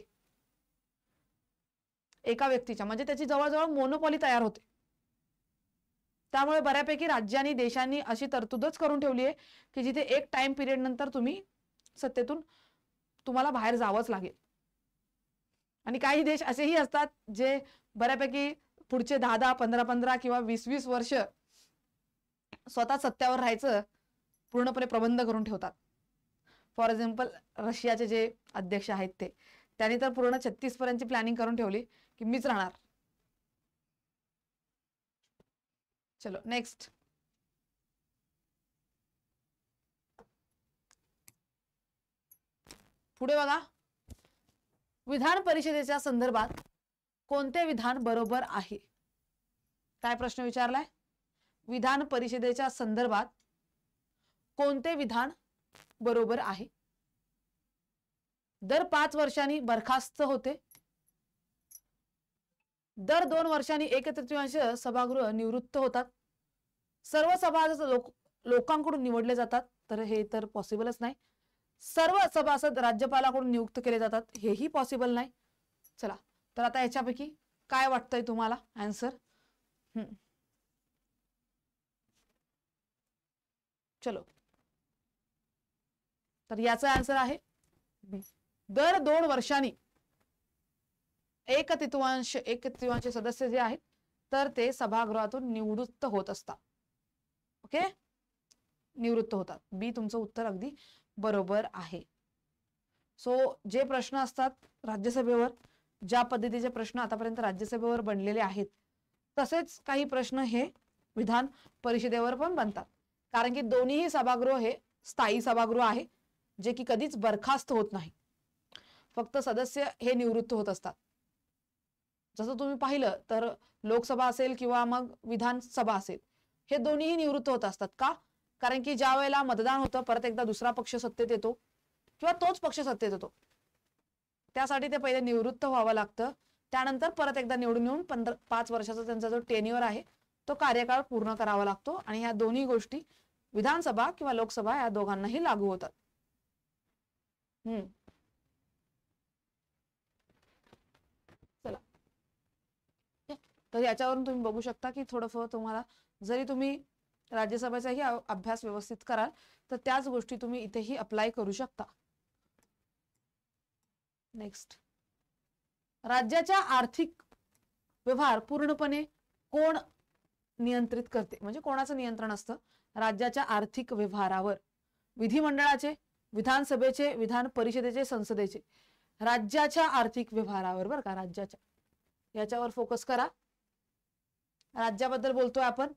एका व्यक्तीच्या म्हणजे त्याची जवळजवळ मोनोपॉली तयार होते त्यामुळे बऱ्यापैकी राज्यांनी देशांनी अशी तरतूदच करून ठेवली आहे की जिथे एक टाइम पिरियड नंतर तुम्ही सत्तेतून तुम्हाला बाहेर जावंच लागेल आणि काही देश असेही असतात जे बऱ्यापैकी पुढचे दहा दहा पंधरा पंधरा किंवा वीस वीस वर्ष स्वतः सत्यावर राहायचं पूर्णपणे प्रबंध करून ठेवतात फॉर एक्झाम्पल रशियाचे जे अध्यक्ष आहेत ते त्यांनी तर पूर्ण छत्तीस पर्यंतची प्लॅनिंग करून ठेवली की मीच राहणार चलो नेक्स्ट पुढे बघा विधान परिषदेच्या संदर्भात कोणते विधान बरोबर आहे काय प्रश्न विचारलाय विधान परिषदेच्या संदर्भात कोणते विधान बरोबर आहे दर पाच वर्षांनी बरखास्त होते दर दोन वर्षांनी एक तृतीयांश सभागृह निवृत्त होतात सर्व सभा लोक लोकांकडून निवडले जातात तर हे तर पॉसिबलच नाही सर्व सभासद राज्यपालाकडून नियुक्त केले जातात हेही पॉसिबल नाही चला तर आता याच्यापैकी काय वाटतंय तुम्हाला आन्सर चलो तर याचा आन्सर आहे दर दोन वर्षांनी एक तृतीयांश एक तृतीयांश सदस्य जे आहेत तर ते सभागृहातून निवृत्त होत असतात ओके निवृत्त होतात बी तुमचं उत्तर अगदी बरोबर आहे सो जे प्रश्न असतात राज्यसभेवर ज्या पद्धतीचे प्रश्न आतापर्यंत राज्यसभेवर बनलेले आहेत तसेच काही प्रश्न हे विधान परिषदेवर पण बनतात कारण की दोन्हीही सभागृह हे स्थायी सभागृह आहे जे की कधीच बरखास्त होत नाही फक्त सदस्य हे निवृत्त होत असतात जसं तुम्ही पाहिलं तर लोकसभा असेल किंवा मग विधानसभा असेल हे दोन्हीही निवृत्त होत असतात का कारण की ज्या वेळेला मतदान होतं परत एकदा दुसरा पक्ष सत्तेत येतो किंवा तोच पक्ष सत्तेत येतो त्यासाठी ते पहिले निवृत्त व्हावं लागतं त्यानंतर परत एकदा निवडून येऊन पंधरा पाच वर्षाचा त्यांचा जो टेन्युअर आहे तो कार्यकाळ पूर्ण करावा लागतो आणि ह्या दोन्ही गोष्टी विधानसभा किंवा लोकसभा या दोघांनाही लागू होतात हम्म चला तर याच्यावरून तुम्ही बघू शकता की थोडंफार तुम्हाला जरी तुम्ही राज्यसभेचाही अभ्यास व्यवस्थित कराल तर त्याच गोष्टी तुम्ही इथेही अप्लाय करू शकता नेक्स्ट राज्याच्या आर्थिक व्यवहार पूर्णपणे कोण नियंत्रित करते म्हणजे कोणाचं नियंत्रण असतं राज्याच्या आर्थिक व्यवहारावर विधिमंडळाचे विधानसभेचे विधान परिषदेचे संसदेचे राज्याच्या आर्थिक व्यवहारावर बरं का राज्याच्या याच्यावर फोकस करा राज्याबद्दल बोलतोय आपण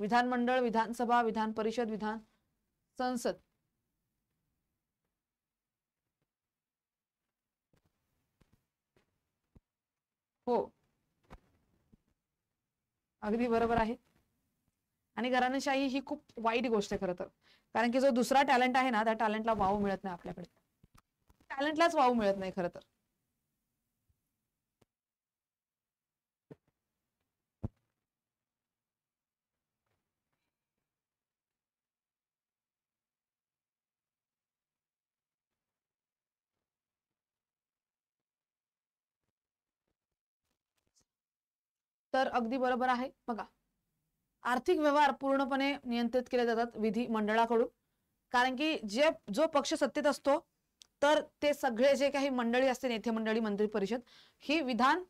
विधानमंडळ विधानसभा विधान परिषद विधान संसद हो अगदी बरोबर आहे आणि घराणेशाही ही खूप वाईट गोष्ट आहे खरं तर कारण की जो दुसरा टॅलेंट आहे ना त्या टॅलेंटला वाव मिळत नाही आपल्याकडे टॅलेंटलाच वाव मिळत नाही खरं तर तर अगदी बरोबर आहे बघा आर्थिक व्यवहार पूर्णपणे नियंत्रित केले जातात विधी मंडळाकडून कारण की जे जो पक्ष सत्तेत असतो तर ते सगळे जे काही मंडळी असते नेते मंडळी मंत्री परिषद ही विधान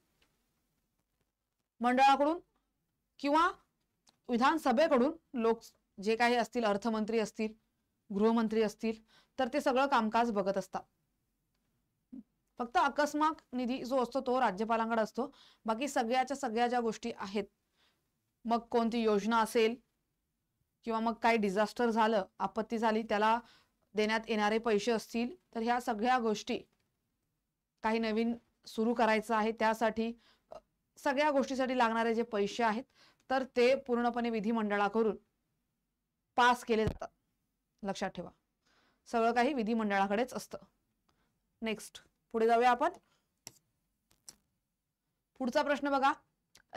मंडळाकडून किंवा विधानसभेकडून लोक जे काही असतील अर्थमंत्री असतील गृहमंत्री असतील तर ते सगळं कामकाज बघत असतात फक्त अकस्मात निधी जो असतो तो राज्यपालांकडे असतो बाकी सगळ्याच्या सगळ्या ज्या गोष्टी आहेत मग कोणती योजना असेल किंवा मग काही डिझास्टर झालं आपत्ती झाली त्याला देण्यात येणारे पैसे असतील तर ह्या सगळ्या गोष्टी काही नवीन सुरू करायचं आहे त्यासाठी सगळ्या गोष्टीसाठी लागणारे जे पैसे आहेत तर ते पूर्णपणे विधिमंडळाकडून पास केले जातात लक्षात ठेवा सगळं काही विधिमंडळाकडेच असतं नेक्स्ट पुढे जाऊया आपण पुढचा प्रश्न बघा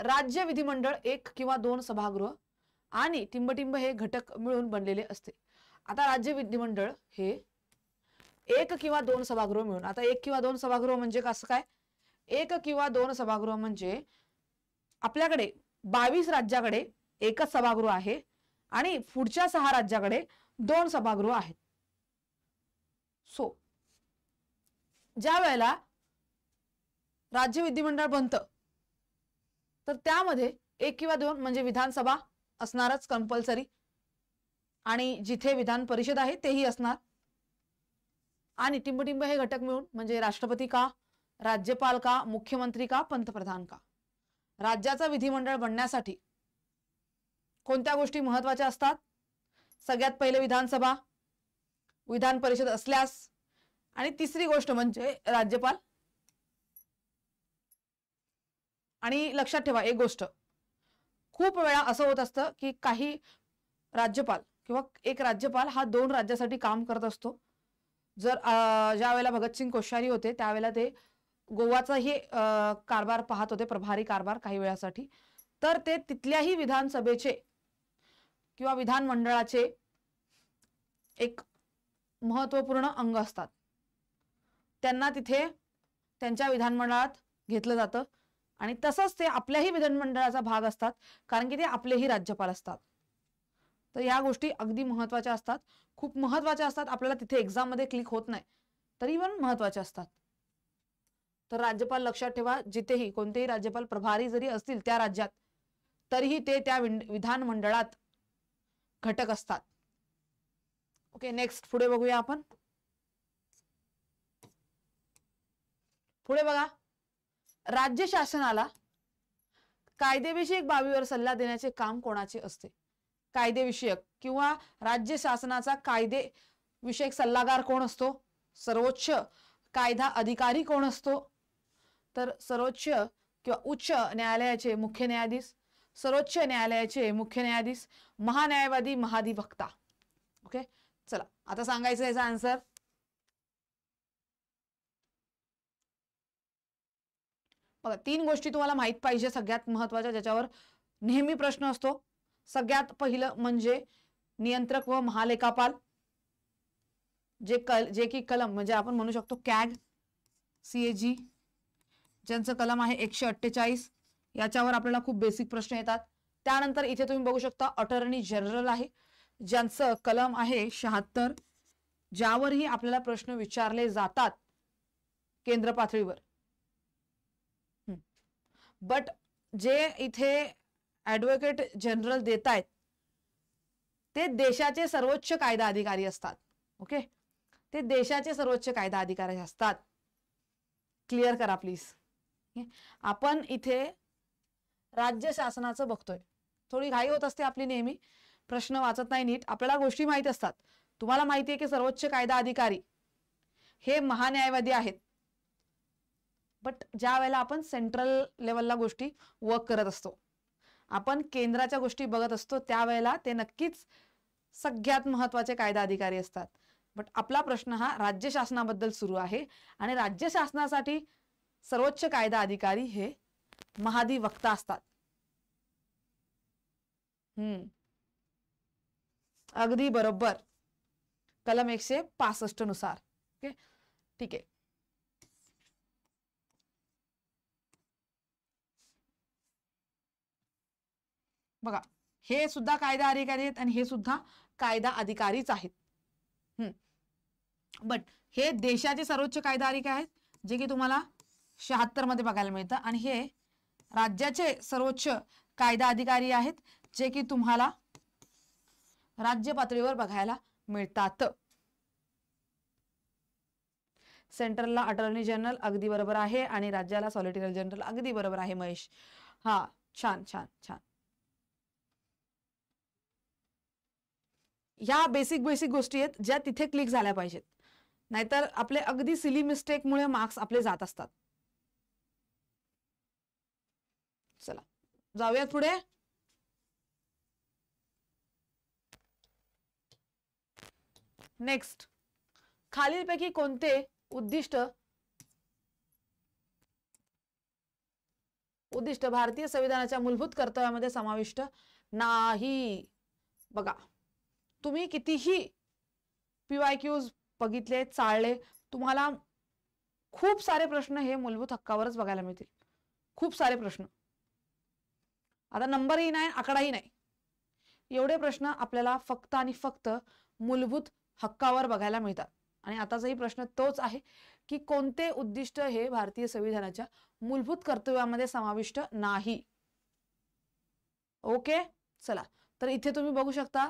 राज्य विधिमंडळ एक किंवा दोन सभागृह आणि टिंबटिंब हे घटक मिळून बनलेले असते आता राज्य विधिमंडळ हे एक किंवा दोन सभागृह मिळून आता एक किंवा दोन सभागृह म्हणजे कसं काय एक किंवा दोन सभागृह म्हणजे आपल्याकडे बावीस राज्याकडे एकच सभागृह आहे आणि पुढच्या सहा राज्याकडे दोन सभागृह आहेत सो ज्या वेळेला राज्य विधिमंडळ बनतं तर त्यामध्ये एक किंवा दोन म्हणजे विधानसभा असणारच कंपल्सरी आणि जिथे विधान परिषद आहे तेही असणार आणि टिंबटिंब हे घटक मिळून म्हणजे राष्ट्रपती का राज्यपाल का मुख्यमंत्री का पंतप्रधान का राज्याचा विधिमंडळ बनण्यासाठी कोणत्या गोष्टी महत्वाच्या असतात सगळ्यात पहिले विधानसभा विधान परिषद असल्यास आणि तिसरी गोष्ट म्हणजे राज्यपाल आणि लक्षात ठेवा एक गोष्ट खूप वेळा असं होत असतं की काही राज्यपाल किंवा एक राज्यपाल हा दोन राज्यासाठी काम करत असतो जर ज्या वेळेला भगतसिंग कोश्यारी होते त्यावेळेला ते गोवाचाही कारभार पाहत होते प्रभारी कारभार काही वेळासाठी तर ते तिथल्याही विधानसभेचे किंवा विधानमंडळाचे एक महत्वपूर्ण अंग असतात त्यांना तिथे त्यांच्या विधानमंडळात घेतलं जातं आणि तसंच ते आपल्याही विधानमंडळाचा भाग असतात कारण की ते आपलेही राज्यपाल असतात तर या गोष्टी अगदी महत्वाच्या असतात खूप महत्वाच्या असतात आपल्याला तिथे एक्झाम मध्ये क्लिक होत नाही तरी पण महत्वाच्या असतात तर राज्यपाल लक्षात ठेवा जिथेही कोणतेही राज्यपाल प्रभारी जरी असतील त्या राज्यात तरीही ते त्या विधानमंडळात घटक असतात ओके नेक्स्ट पुढे बघूया आपण पुढे बघा राज्य शासनाला कायदेविषयक बाबीवर सल्ला देण्याचे काम कोणाचे असते कायदेविषयक किंवा राज्य शासनाचा कायदे विषयक सल्लागार कोण असतो सर्वोच्च कायदा अधिकारी कोण असतो तर सर्वोच्च किंवा उच्च न्यायालयाचे मुख्य न्यायाधीश सर्वोच्च न्यायालयाचे मुख्य न्यायाधीश महान्यायवादी महाधिवक्ता ओके चला आता सांगायचं याचा आन्सर बघा तीन गोष्टी तुम्हाला माहीत पाहिजे सगळ्यात महत्वाच्या ज्याच्यावर नेहमी प्रश्न असतो सगळ्यात पहिलं म्हणजे नियंत्रक व महालेखापाल जे कल जे की कलम म्हणजे आपण म्हणू शकतो कॅग सीएजी ज्यांचं कलम आहे एकशे अठ्ठेचाळीस याच्यावर आपल्याला खूप बेसिक प्रश्न येतात त्यानंतर इथे तुम्ही बघू शकता अटर्नी जनरल आहे ज्यांचं कलम आहे शहात्तर ज्यावरही आपल्याला प्रश्न विचारले जातात केंद्र पातळीवर बट जे इथे ऍडव्होकेट जनरल देत आहेत ते देशाचे सर्वोच्च कायदा अधिकारी असतात ओके ते देशाचे सर्वोच्च कायदा अधिकारी असतात क्लिअर करा प्लीज आपण इथे राज्य शासनाचं बघतोय थोडी घाई होत असते आपली नेहमी प्रश्न वाचत नाही नीट आपल्याला गोष्टी माहीत असतात तुम्हाला माहिती आहे की सर्वोच्च कायदा अधिकारी हे महान्यायवादी आहेत बट ज्या वेळेला आपण सेंट्रल लेवलला गोष्टी वर्क करत असतो आपण केंद्राच्या गोष्टी बघत असतो त्यावेळेला ते नक्कीच सगळ्यात महत्वाचे कायदा अधिकारी असतात बट आपला प्रश्न हा राज्य शासनाबद्दल सुरू आहे आणि राज्य शासनासाठी सर्वोच्च कायदा अधिकारी हे महाधिवक्ता असतात हम्म अगदी बरोबर कलम एकशे पासष्ट नुसार ओके ठीक आहे बघा हे सुद्धा कायदा अधिकारी आहेत आणि हे सुद्धा कायदा अधिकारीच आहेत बट हे देशाचे सर्वोच्च कायदा अधिकारी आहेत जे की तुम्हाला शहात्तर मध्ये बघायला मिळतं आणि हे राज्याचे सर्वोच्च कायदा अधिकारी आहेत जे की तुम्हाला राज्य पातळीवर बघायला मिळतात सेंट्रलला अटॉर्नी जनरल अगदी बरोबर आहे आणि राज्याला सॉलिटिटर जनरल अगदी बरोबर आहे महेश हा छान छान छान ह्या बेसिक बेसिक गोष्टी आहेत ज्या तिथे क्लिक झाल्या पाहिजेत नाहीतर आपले अगदी सिली मिस्टेक मुळे मार्क्स आपले जात असतात चला जाऊयात पुढे नेक्स्ट खालीलपैकी कोणते उद्दिष्ट उद्दिष्ट भारतीय संविधानाच्या मूलभूत कर्तव्यामध्ये समाविष्ट नाही बघा तुम्ही कितीही पी क्यूज बघितले चाळले तुम्हाला खूप सारे प्रश्न हे मूलभूत हक्कावरच बघायला मिळतील खूप सारे प्रश्न आता नंबरही नाही आकडाही नाही एवढे प्रश्न आपल्याला फक्त आणि फक्त मूलभूत हक्कावर बघायला मिळतात आणि आताचाही प्रश्न तोच आहे की कोणते उद्दिष्ट हे भारतीय संविधानाच्या मूलभूत कर्तव्यामध्ये समाविष्ट नाही ओके चला तर इथे तुम्ही बघू शकता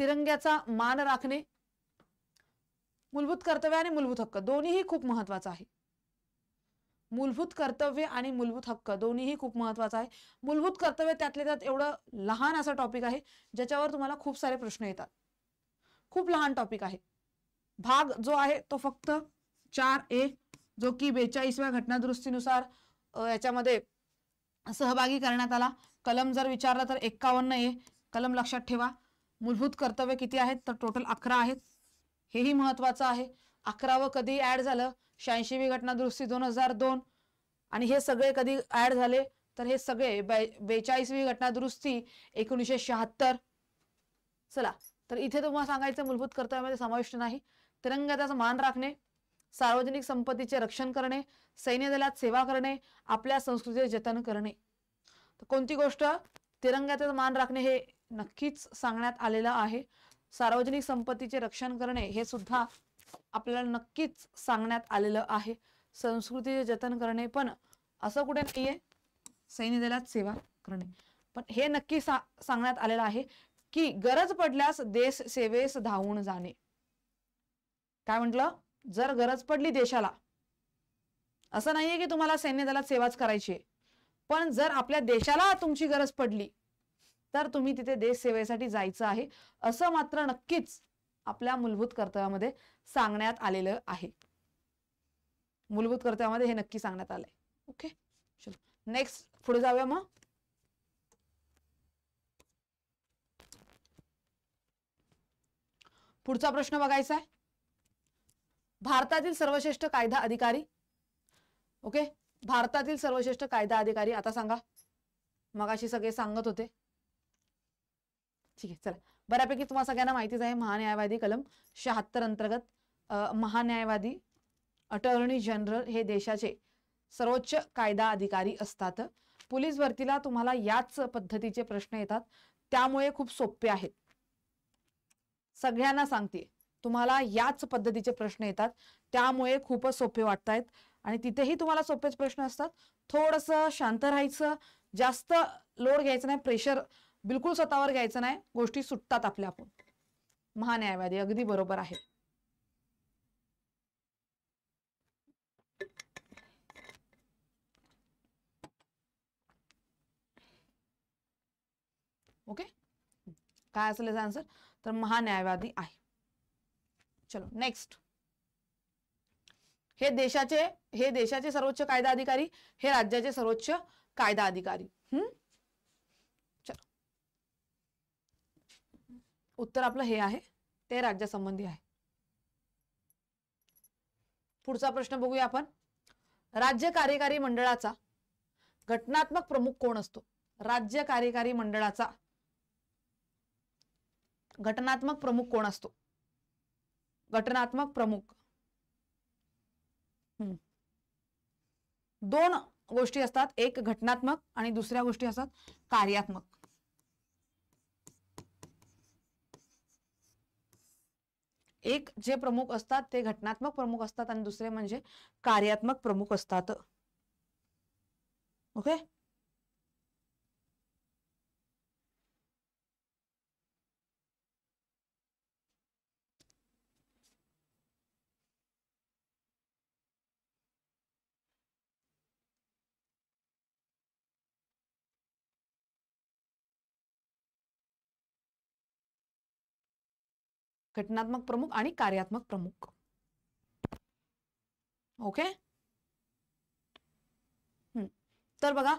तिरंग्याचा मान राखणे मूलभूत कर्तव्य आणि मूलभूत हक्क दोन्हीही खूप महत्वाचा आहे मूलभूत कर्तव्य आणि मूलभूत हक्क दोन्हीही खूप महत्वाचं आहे मूलभूत कर्तव्य त्यातले त्यात एवढं लहान असा टॉपिक आहे ज्याच्यावर तुम्हाला खूप सारे प्रश्न येतात खूप लहान टॉपिक आहे भाग जो आहे तो फक्त चार ए जो की बेचाळीसव्या घटनादुरुस्तीनुसार याच्यामध्ये सहभागी करण्यात आला कलम जर विचारला तर एक्कावन्न ए कलम लक्षात ठेवा मूलभूत कर्तव्य किती आहेत तर टोटल अकरा आहेत हेही महत्वाचं आहे अकरावं कधी ऍड झालं शहाऐंशीवी घटना दुरुस्ती दोन हजार दोन आणि हे सगळे कधी ऍड झाले तर हे सगळे बे बेचाळीसवी घटना दुरुस्ती एकोणीसशे शहात्तर चला तर इथे तुम्हाला सांगायचं मूलभूत कर्तव्यामध्ये समाविष्ट नाही तिरंग्याचा मान राखणे सार्वजनिक संपत्तीचे रक्षण करणे सैन्य दलात सेवा करणे आपल्या संस्कृतीचे जतन करणे कोणती गोष्ट तिरंग्याचा मान राखणे हे नक्कीच सांगण्यात आलेलं आहे सार्वजनिक संपत्तीचे रक्षण करणे हे सुद्धा आपल्याला नक्कीच सांगण्यात आलेलं आहे संस्कृतीचे जतन करणे पण असं कुठे नाहीये सैन्य दलात सेवा करणे पण हे नक्की सा सांगण्यात आलेलं आहे की गरज पडल्यास देश सेवेस धावून जाणे काय म्हटलं जर गरज पडली देशाला असं नाहीये की तुम्हाला सैन्य दलात सेवाच करायची पण जर आपल्या देशाला तुमची गरज पडली तर तुम्ही तिथे देशसेवेसाठी जायचं आहे असं मात्र नक्कीच आपल्या मूलभूत कर्तव्यामध्ये सांगण्यात आलेलं आहे मूलभूत कर्तव्यामध्ये हे नक्की सांगण्यात आलंय ओके चलो नेक्स्ट पुढे जाऊया मग पुढचा प्रश्न बघायचा आहे भारतातील सर्वश्रेष्ठ कायदा अधिकारी ओके भारतातील सर्वश्रेष्ठ कायदा अधिकारी आता सांगा मगाशी सगळे सांगत होते ठीक आहे चला बऱ्यापैकी तुम्हाला सगळ्यांना माहितीच आहे महान्यायवादी कलम शहात्तर अंतर्गत महान्यायवादी अटॉर्नी जनरल हे देशाचे सर्वोच्च कायदा अधिकारी असतात पोलीस भरतीला तुम्हाला याच पद्धतीचे प्रश्न येतात त्यामुळे खूप सोपे आहेत सगळ्यांना सांगते तुम्हाला याच पद्धतीचे प्रश्न येतात त्यामुळे खूपच सोपे वाटतायत आणि तिथेही तुम्हाला सोपेच प्रश्न असतात थोडस शांत राहायचं जास्त लोड घ्यायचं नाही प्रेशर बिलकुल स्वतःवर घ्यायचं नाही गोष्टी सुटतात आपल्या आपण महान्यायवादी अगदी बरोबर आहे ओके काय असेल आन्सर तर महान्यायवादी आहे चलो नेक्स्ट हे देशाचे हे देशाचे सर्वोच्च कायदा अधिकारी हे राज्याचे सर्वोच्च कायदा अधिकारी हम्म उत्तर आपलं हे आहे ते राज्यासंबंधी आहे पुढचा प्रश्न बघूया आपण राज्य कार्यकारी मंडळाचा घटनात्मक प्रमुख कोण असतो राज्य कार्यकारी मंडळाचा घटनात्मक प्रमुख कोण असतो घटनात्मक प्रमुख दोन गोष्टी असतात एक घटनात्मक आणि दुसऱ्या गोष्टी असतात कार्यात्मक एक जे प्रमुख असतात ते घटनात्मक प्रमुख असतात आणि दुसरे म्हणजे कार्यात्मक प्रमुख असतात ओके घटनात्मक प्रमुख आणि कार्यात्मक प्रमुख ओके तर बघा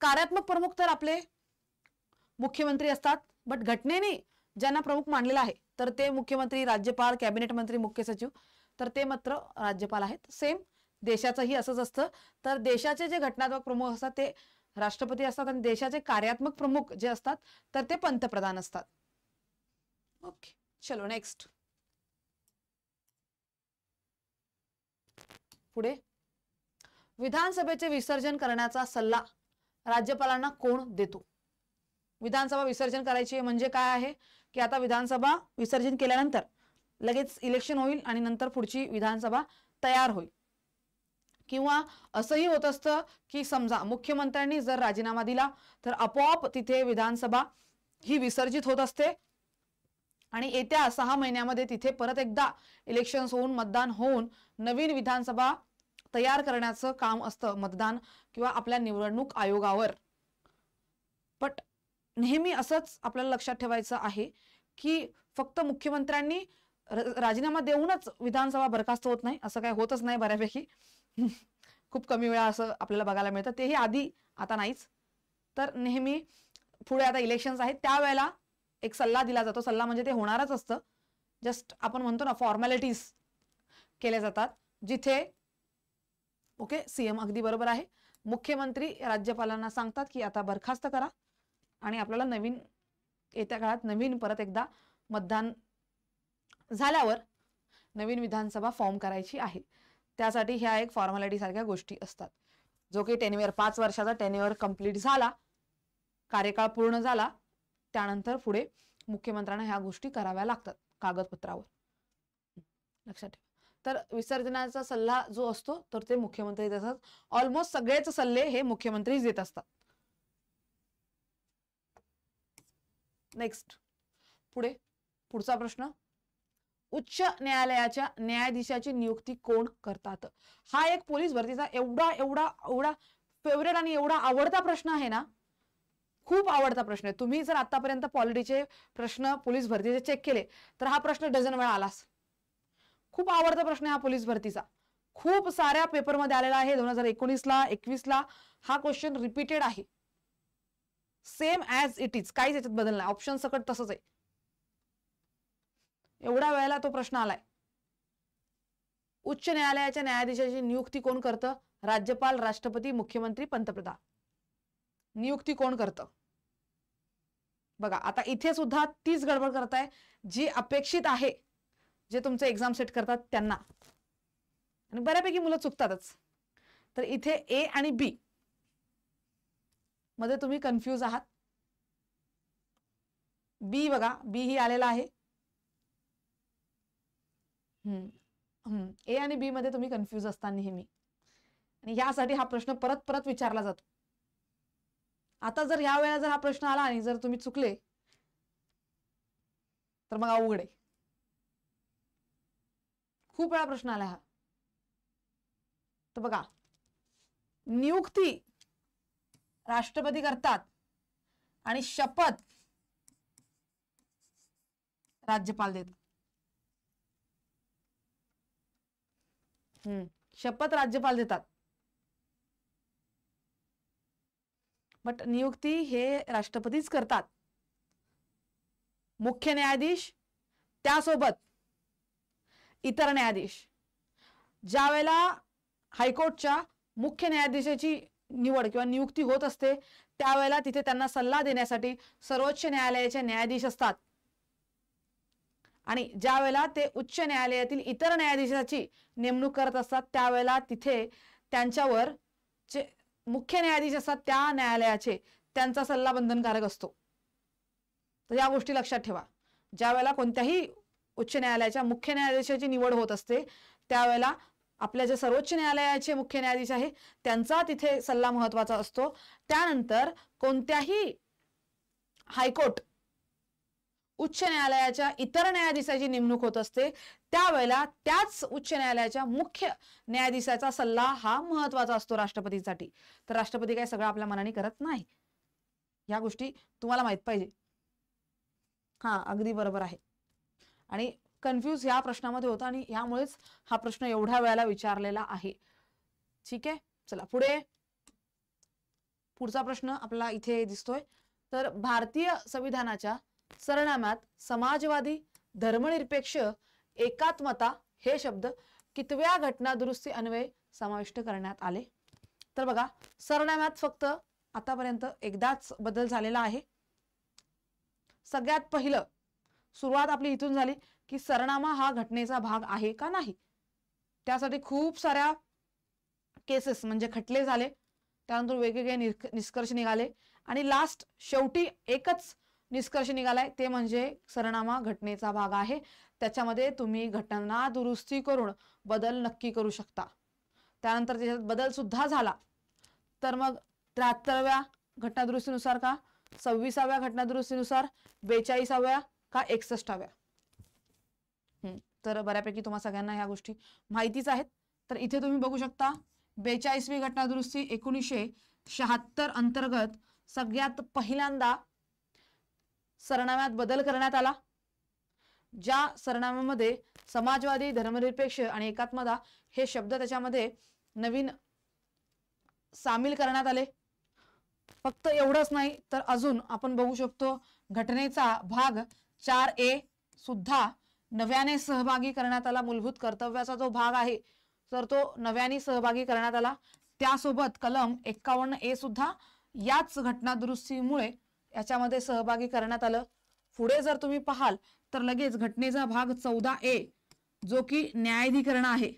कार्यात्मक प्रमुख तर आपले मुख्यमंत्री असतात बट घटनेने ज्यांना प्रमुख मानलेला आहे तर ते मुख्यमंत्री राज्यपाल कॅबिनेट मंत्री मुख्य सचिव तर ते मात्र राज्यपाल आहेत सेम देशाचंही असंच असतं तर देशाचे जे घटनात्मक प्रमुख असतात ते राष्ट्रपती असतात आणि देशाचे कार्यात्मक प्रमुख जे असतात तर ते पंतप्रधान असतात ओके चलो नेक्स्ट पुढे विधानसभेचे विसर्जन करण्याचा सल्ला राज्यपालांना कोण देतो विधानसभा विसर्जन करायची म्हणजे काय आहे की आता विधानसभा विसर्जन केल्यानंतर लगेच इलेक्शन होईल आणि नंतर पुढची विधानसभा तयार होईल किंवा असंही होत असतं की समजा मुख्यमंत्र्यांनी जर राजीनामा दिला तर आपोआप तिथे विधानसभा ही विसर्जित होत असते आणि येत्या सहा महिन्यामध्ये तिथे परत एकदा इलेक्शन होऊन मतदान होऊन नवीन विधानसभा तयार करण्याचं काम असतं मतदान किंवा आपल्या निवडणूक आयोगावर बट नेहमी असंच आपल्याला लक्षात ठेवायचं आहे की फक्त मुख्यमंत्र्यांनी राजीनामा देऊनच विधानसभा बरखास्त होत नाही असं काय होतच नाही बऱ्यापैकी खूप कमी वेळा असं आपल्याला बघायला मिळतं तेही आधी आता नाहीच तर नेहमी पुढे आता इलेक्शन्स आहेत त्यावेळेला एक सल्ला दिला जातो सल्ला म्हणजे ते होणारच असतं जस्ट आपण म्हणतो ना फॉर्मॅलिटीज केल्या जातात जिथे ओके सीएम अगदी बरोबर आहे मुख्यमंत्री राज्यपालांना सांगतात की आता बरखास्त करा आणि आपल्याला नवीन येत्या काळात नवीन परत एकदा मतदान झाल्यावर नवीन विधानसभा फॉर्म करायची आहे त्यासाठी ह्या एक फॉर्मॅलिटी सारख्या गोष्टी असतात जो की टेन्युअर पाच वर्षाचा टेन्युअर कम्प्लीट झाला कार्यकाळ पूर्ण झाला त्यानंतर पुढे मुख्यमंत्र्यांना ह्या गोष्टी कराव्या लागतात कागदपत्रावर लक्षात ठेवा तर विसर्जनाचा सल्ला जो असतो तर ते मुख्यमंत्री देतात ऑलमोस्ट सगळेच सल्ले हे मुख्यमंत्रीच देत असतात नेक्स्ट पुढे पुढचा प्रश्न उच्च न्यायालयाच्या न्यायाधीशाची नियुक्ती कोण करतात हा एक पोलीस भरतीचा एवढा एवढा एवढा फेवरेट आणि एवढा आवडता प्रश्न आहे ना खूप आवडता प्रश्न आहे तुम्ही जर आतापर्यंत पॉलिटीचे प्रश्न पोलीस भरतीचे चेक केले तर हा प्रश्न डझन वेळा आलास खूप आवडता प्रश्न आहे हा पोलीस भरतीचा खूप साऱ्या पेपरमध्ये आलेला आहे दोन हजार एकोणीसला एकवीसला हा क्वेश्चन रिपीटेड आहे सेम ॲज इट इज काहीच याच्यात बदल नाही ऑप्शन सकट तसंच आहे एवढ्या वेळेला तो प्रश्न आलाय उच्च न्यायालयाच्या न्यायाधीशाची नियुक्ती कोण करतं राज्यपाल राष्ट्रपती मुख्यमंत्री पंतप्रधान नियुक्ती कोण करतं बघा आता इथे सुद्धा तीच गडबड करताय जी अपेक्षित आहे जे तुमचे एक्झाम सेट करतात त्यांना आणि बऱ्यापैकी मुलं चुकतातच तर इथे ए आणि बी मध्ये तुम्ही कन्फ्यूज आहात बी बघा बी ही आलेला आहे ए आणि बी मध्ये तुम्ही कन्फ्यूज असता नेहमी आणि यासाठी हा प्रश्न परत परत विचारला जातो आता जर ह्या वेळेला जर हा प्रश्न आला आणि जर तुम्ही चुकले तर मग अवघड आहे खूप वेळा प्रश्न आला हा तर बघा नियुक्ती राष्ट्रपती करतात आणि शपथ राज्यपाल देतात शपथ राज्यपाल देतात बट नियुक्ती हे राष्ट्रपतीच करतात मुख्य न्यायाधीश त्यासोबत इतर न्यायाधीश ज्या वेळेला हायकोर्टच्या मुख्य न्यायाधीशाची निवड किंवा नियुक्ती होत असते त्यावेळेला तिथे त्यांना सल्ला देण्यासाठी सर्वोच्च न्यायालयाचे न्यायाधीश असतात आणि ज्या वेळेला ते उच्च न्यायालयातील इतर न्यायाधीशाची नेमणूक करत असतात त्यावेळेला तिथे त्यांच्यावर मुख्य न्यायाधीश असतात त्या न्यायालयाचे त्यांचा सल्ला बंधनकारक असतो तर या गोष्टी लक्षात ठेवा ज्या वेळेला कोणत्याही उच्च न्यायालयाच्या मुख्य न्यायाधीशाची निवड होत असते त्यावेळेला आपल्या जे सर्वोच्च न्यायालयाचे मुख्य न्यायाधीश आहे त्यांचा तिथे सल्ला महत्वाचा असतो त्यानंतर कोणत्याही हायकोर्ट उच्च न्यायालयाच्या इतर न्यायाधीशाची नेमणूक होत असते त्यावेळेला त्याच उच्च न्यायालयाच्या मुख्य न्यायाधीशाचा सल्ला हा महत्वाचा असतो राष्ट्रपतीसाठी तर राष्ट्रपती काय सगळं आपल्या मनाने करत नाही या गोष्टी तुम्हाला माहित पाहिजे हा अगदी बरोबर आहे आणि कन्फ्यूज या प्रश्नामध्ये होता आणि यामुळेच हा प्रश्न एवढ्या वेळाला विचारलेला आहे ठीक आहे चला पुढे पुढचा प्रश्न आपला इथे दिसतोय तर भारतीय संविधानाच्या सरनाम्यात समाजवादी धर्मनिरपेक्ष एकात्मता हे शब्द कितव्या घटना दुरुस्ती अन्वये समाविष्ट करण्यात आले तर बघा सरनाम्यात फक्त आतापर्यंत एकदाच बदल झालेला आहे सगळ्यात पहिलं सुरुवात आपली इथून झाली की सरनामा हा घटनेचा भाग आहे का नाही त्यासाठी खूप साऱ्या केसेस म्हणजे खटले झाले त्यानंतर वेगवेगळे निष्कर्ष निघाले आणि लास्ट शेवटी एकच निष्कर्ष निघालाय ते म्हणजे सरनामा घटनेचा भाग आहे त्याच्यामध्ये तुम्ही घटना दुरुस्ती करून बदल नक्की करू शकता त्यानंतर त्याच्यात बदल सुद्धा झाला तर मग त्र्याहत्तराव्या घटनादुरुस्तीनुसार का सव्वीसाव्या घटनादुरुस्तीनुसार बेचाळीसाव्या का एकसष्टाव्या तर बऱ्यापैकी तुम्हाला सगळ्यांना ह्या गोष्टी माहितीच आहेत तर इथे तुम्ही बघू शकता बेचाळीसवी घटनादुरुस्ती एकोणीसशे शहात्तर अंतर्गत सगळ्यात पहिल्यांदा सरनाम्यात बदल करण्यात आला ज्या सरनामामध्ये समाजवादी धर्मनिरपेक्ष आणि एकात्मता हे शब्द त्याच्यामध्ये नवीन सामील करण्यात आले फक्त एवढंच नाही तर अजून आपण बघू शकतो घटनेचा भाग चार ए सुद्धा नव्याने सहभागी करण्यात आला मूलभूत कर्तव्याचा जो भाग आहे तर तो नव्याने सहभागी करण्यात आला त्यासोबत कलम एक्कावन्न ए सुद्धा याच घटना दुरुस्तीमुळे याच्यामध्ये सहभागी करण्यात आलं पुढे जर तुम्ही पाहाल तर लगेच घटनेचा भाग चौदा ए जो की न्यायाधिकरण आहे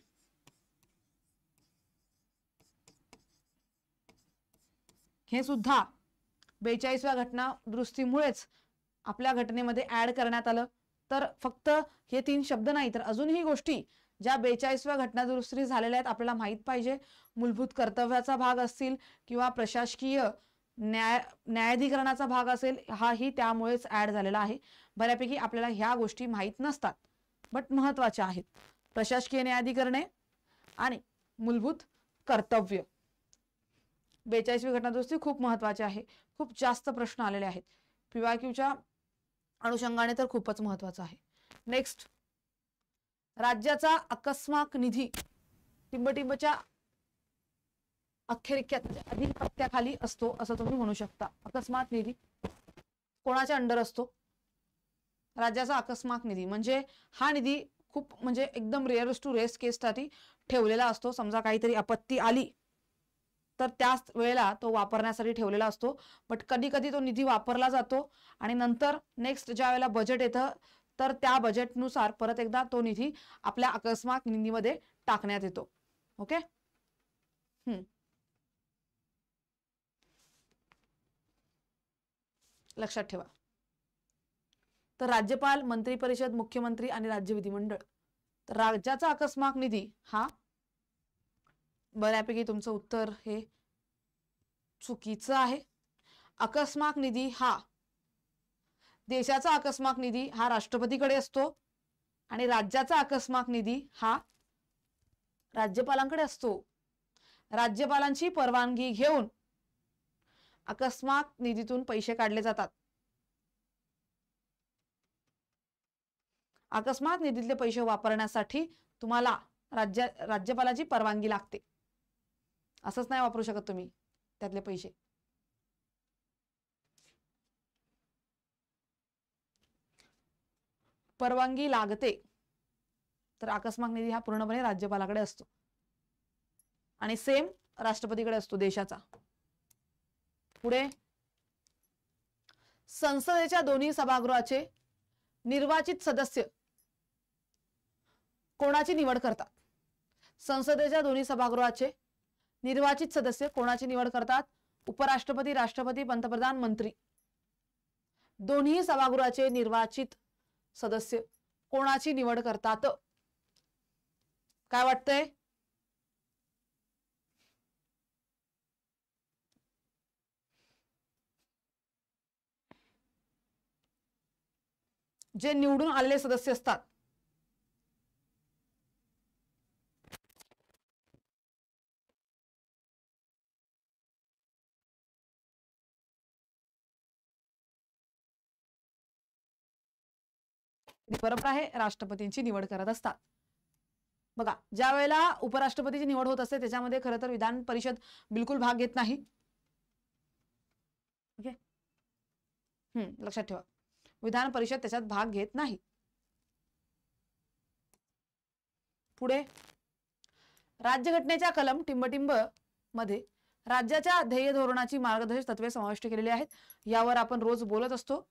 हे सुद्धा बेचाळीसव्या घटना दुरुस्तीमुळेच आपल्या घटनेमध्ये ऍड करण्यात आलं तर फक्त हे तीन शब्द नाही तर अजूनही गोष्टी ज्या बेचाळीसव्या घटना दुरुस्ती झालेल्या आहेत आपल्याला माहीत पाहिजे मूलभूत कर्तव्याचा भाग असतील किंवा प्रशासकीय न्याय न्यायाधिकरणाचा भाग असेल हाही त्यामुळेच ऍड झालेला आहे बऱ्यापैकी आपल्याला ह्या गोष्टी माहीत नसतात बट महत्वाच्या आहेत प्रशासकीय न्यायाधिकरणे आणि मूलभूत कर्तव्य बेचाळीसवी घटनादुरुस्ती खूप महत्वाची आहे खूप जास्त प्रश्न आलेले आहेत पीवायक्यूच्या अनुषंगाने तर खूपच महत्वाचं आहे नेक्स्ट राज्याचा अकस्मात निधी टिंबटिंबच्या म्हणजे अधिक अधिपत्याखाली असतो असं तुम्ही म्हणू शकता अकस्मात निधी कोणाच्या अंडर असतो राज्याचा अकस्माक निधी म्हणजे हा निधी खूप म्हणजे एकदम रेअर टू रेस केससाठी ठेवलेला असतो समजा काहीतरी आपत्ती आली तर त्याच वेळेला तो वापरण्यासाठी ठेवलेला असतो बट कधी कधी तो निधी वापरला जातो आणि नंतर नेक्स्ट ज्या वेळेला बजेट येतं तर त्या बजेटनुसार परत एकदा तो निधी आपल्या अकस्माक निधीमध्ये टाकण्यात येतो ओके लक्षात ठेवा तर राज्यपाल मंत्री परिषद मुख्यमंत्री आणि राज्य विधिमंडळ तर राज्याचा अकस्माक निधी हा बऱ्यापैकी तुमचं उत्तर हे चुकीचं आहे अकस्माक निधी हा देशाचा अकस्माक निधी हा राष्ट्रपतीकडे असतो आणि राज्याचा अकस्माक निधी हा राज्यपालांकडे असतो राज्यपालांची परवानगी घेऊन अकस्माक निधीतून पैसे काढले जातात अकस्मात निधीतले पैसे वापरण्यासाठी तुम्हाला राज्य राज्यपालाची परवानगी लागते असंच नाही वापरू शकत तुम्ही त्यातले पैसे परवानगी लागते तर आकस्मिक निधी हा पूर्णपणे राज्यपालाकडे असतो आणि सेम राष्ट्रपतीकडे असतो देशाचा पुढे संसदेच्या दोन्ही सभागृहाचे निर्वाचित सदस्य कोणाची निवड करतात संसदेच्या दोन्ही सभागृहाचे निर्वाचित सदस्य कोणाची निवड करतात उपराष्ट्रपती राष्ट्रपती पंतप्रधान मंत्री दोन्ही सभागृहाचे निर्वाचित सदस्य कोणाची निवड करतात काय वाटतंय जे निवडून आलेले सदस्य असतात परंपरा आहे राष्ट्रपतींची निवड करत असतात बघा ज्या वेळेला उपराष्ट्रपतीची निवड होत असते त्याच्यामध्ये खर तर विधान परिषद बिलकुल भाग घेत नाही लक्षात ठेवा विधान परिषद त्याच्यात भाग घेत नाही पुढे राज्यघटनेच्या कलम टिंबटिंब मध्ये राज्याच्या ध्येय धोरणाची मार्गदर्शक तत्वे समाविष्ट केलेली आहेत यावर आपण रोज बोलत असतो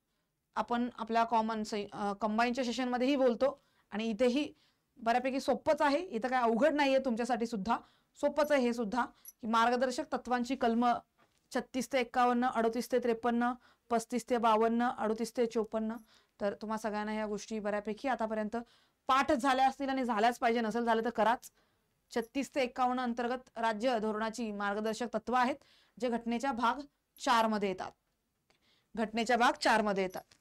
आपण आपल्या कॉमन कंबाईनच्या सेशनमध्येही बोलतो आणि इथेही बऱ्यापैकी सोपंच आहे इथं काय अवघड नाही आहे तुमच्यासाठी सुद्धा सोपंच आहे हे सुद्धा की मार्गदर्शक तत्वांची कलम छत्तीस ते एक्कावन्न अडतीस ते त्रेपन्न पस्तीस ते बावन्न अडतीस ते चोपन्न तर तुम्हा सगळ्यांना ह्या गोष्टी बऱ्यापैकी आतापर्यंत पाठ झाल्या असतील आणि झाल्याच पाहिजे नसेल झालं तर कराच छत्तीस ते एक्कावन्न अंतर्गत राज्य धोरणाची मार्गदर्शक तत्व आहेत जे घटनेच्या भाग चार मध्ये येतात घटनेच्या भाग चार मध्ये येतात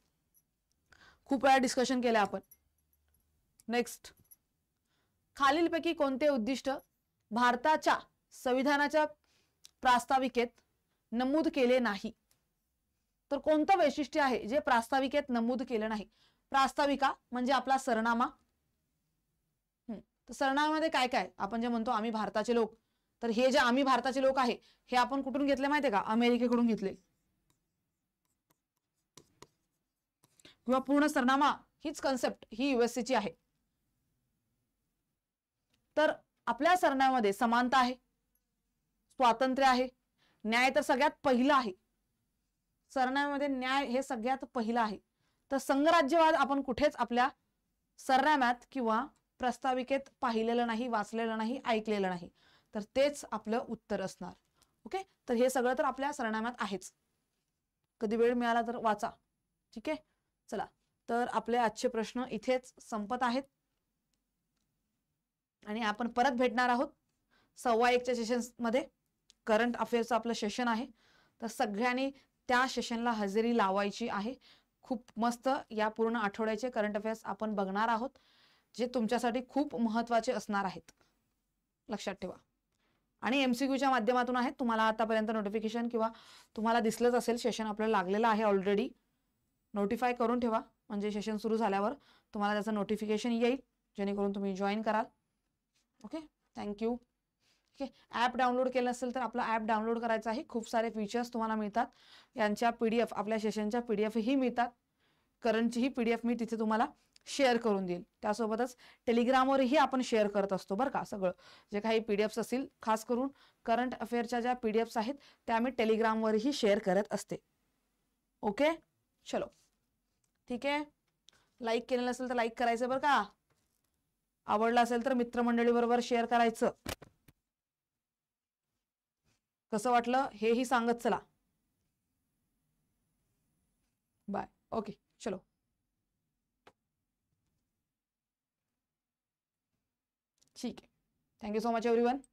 खूप वेळा डिस्कशन केलं आपण नेक्स्ट खालीलपैकी कोणते उद्दिष्ट भारताच्या संविधानाच्या प्रास्ताविकेत नमूद केले नाही तर कोणतं वैशिष्ट्य आहे जे प्रास्ताविकेत नमूद केलं नाही प्रास्ताविका म्हणजे आपला सरनामा तर सरनाम्यामध्ये काय काय आपण जे म्हणतो आम्ही भारताचे लोक तर हे जे आम्ही भारताचे लोक आहे हे आपण कुठून घेतले माहितीये का अमेरिकेकडून घेतले किंवा पूर्ण सरनामा हीच कन्सेप्ट ही ची आहे तर आपल्या सरनामामध्ये समानता आहे स्वातंत्र्य आहे न्याय तर सगळ्यात पहिलं आहे सरनाम्यामध्ये न्याय हे सगळ्यात पहिलं आहे तर संघराज्यवाद आपण कुठेच आपल्या सरनाम्यात किंवा प्रस्ताविकेत पाहिलेलं नाही वाचलेलं नाही ऐकलेलं नाही तर तेच आपलं उत्तर असणार ओके तर हे सगळं तर आपल्या सरनाम्यात आहेच कधी वेळ मिळाला तर वाचा ठीक आहे चला तर आपले आजचे प्रश्न इथेच संपत आहेत आणि आपण परत भेटणार आहोत सव्वा एकच्या सेशन्समध्ये करंट अफेअरचं आपलं सेशन आहे तर सगळ्यांनी त्या सेशनला हजेरी लावायची आहे खूप मस्त या पूर्ण आठवड्याचे करंट अफेअर्स आपण बघणार आहोत जे तुमच्यासाठी खूप महत्वाचे असणार आहेत लक्षात ठेवा आणि क्यूच्या माध्यमातून आहेत तुम्हाला आतापर्यंत नोटिफिकेशन किंवा तुम्हाला दिसलंच असेल सेशन आपल्याला लागलेलं आहे ऑलरेडी नोटिफाय करून ठेवा म्हणजे सेशन सुरू झाल्यावर तुम्हाला त्याचं नोटिफिकेशन येईल जेणेकरून तुम्ही जॉईन कराल okay thank you okay app download केलं असेल तर आपला ॲप डाउनलोड करायचं आहे खूप सारे फीचर्स तुम्हाला मिळतात यांच्या पी डी एफ आपल्या सेशनच्या पी डी एफही मिळतात करंटचीही पी डी एफ मी तिथे तुम्हाला शेअर करून देईल त्यासोबतच टेलिग्रामवरही आपण शेअर करत असतो बरं का सगळं जे काही पी डी एफ्स असतील खास करून करंट अफेअरच्या ज्या पी डी एफ्स आहेत त्या मी टेलिग्रामवरही शेअर करत असते ओके चलो ठीक आहे लाईक केलेलं असेल तर लाईक करायचं बरं का आवडलं असेल तर बरोबर शेअर करायचं कसं वाटलं हेही सांगत चला बाय ओके चलो ठीक आहे thank you so much every one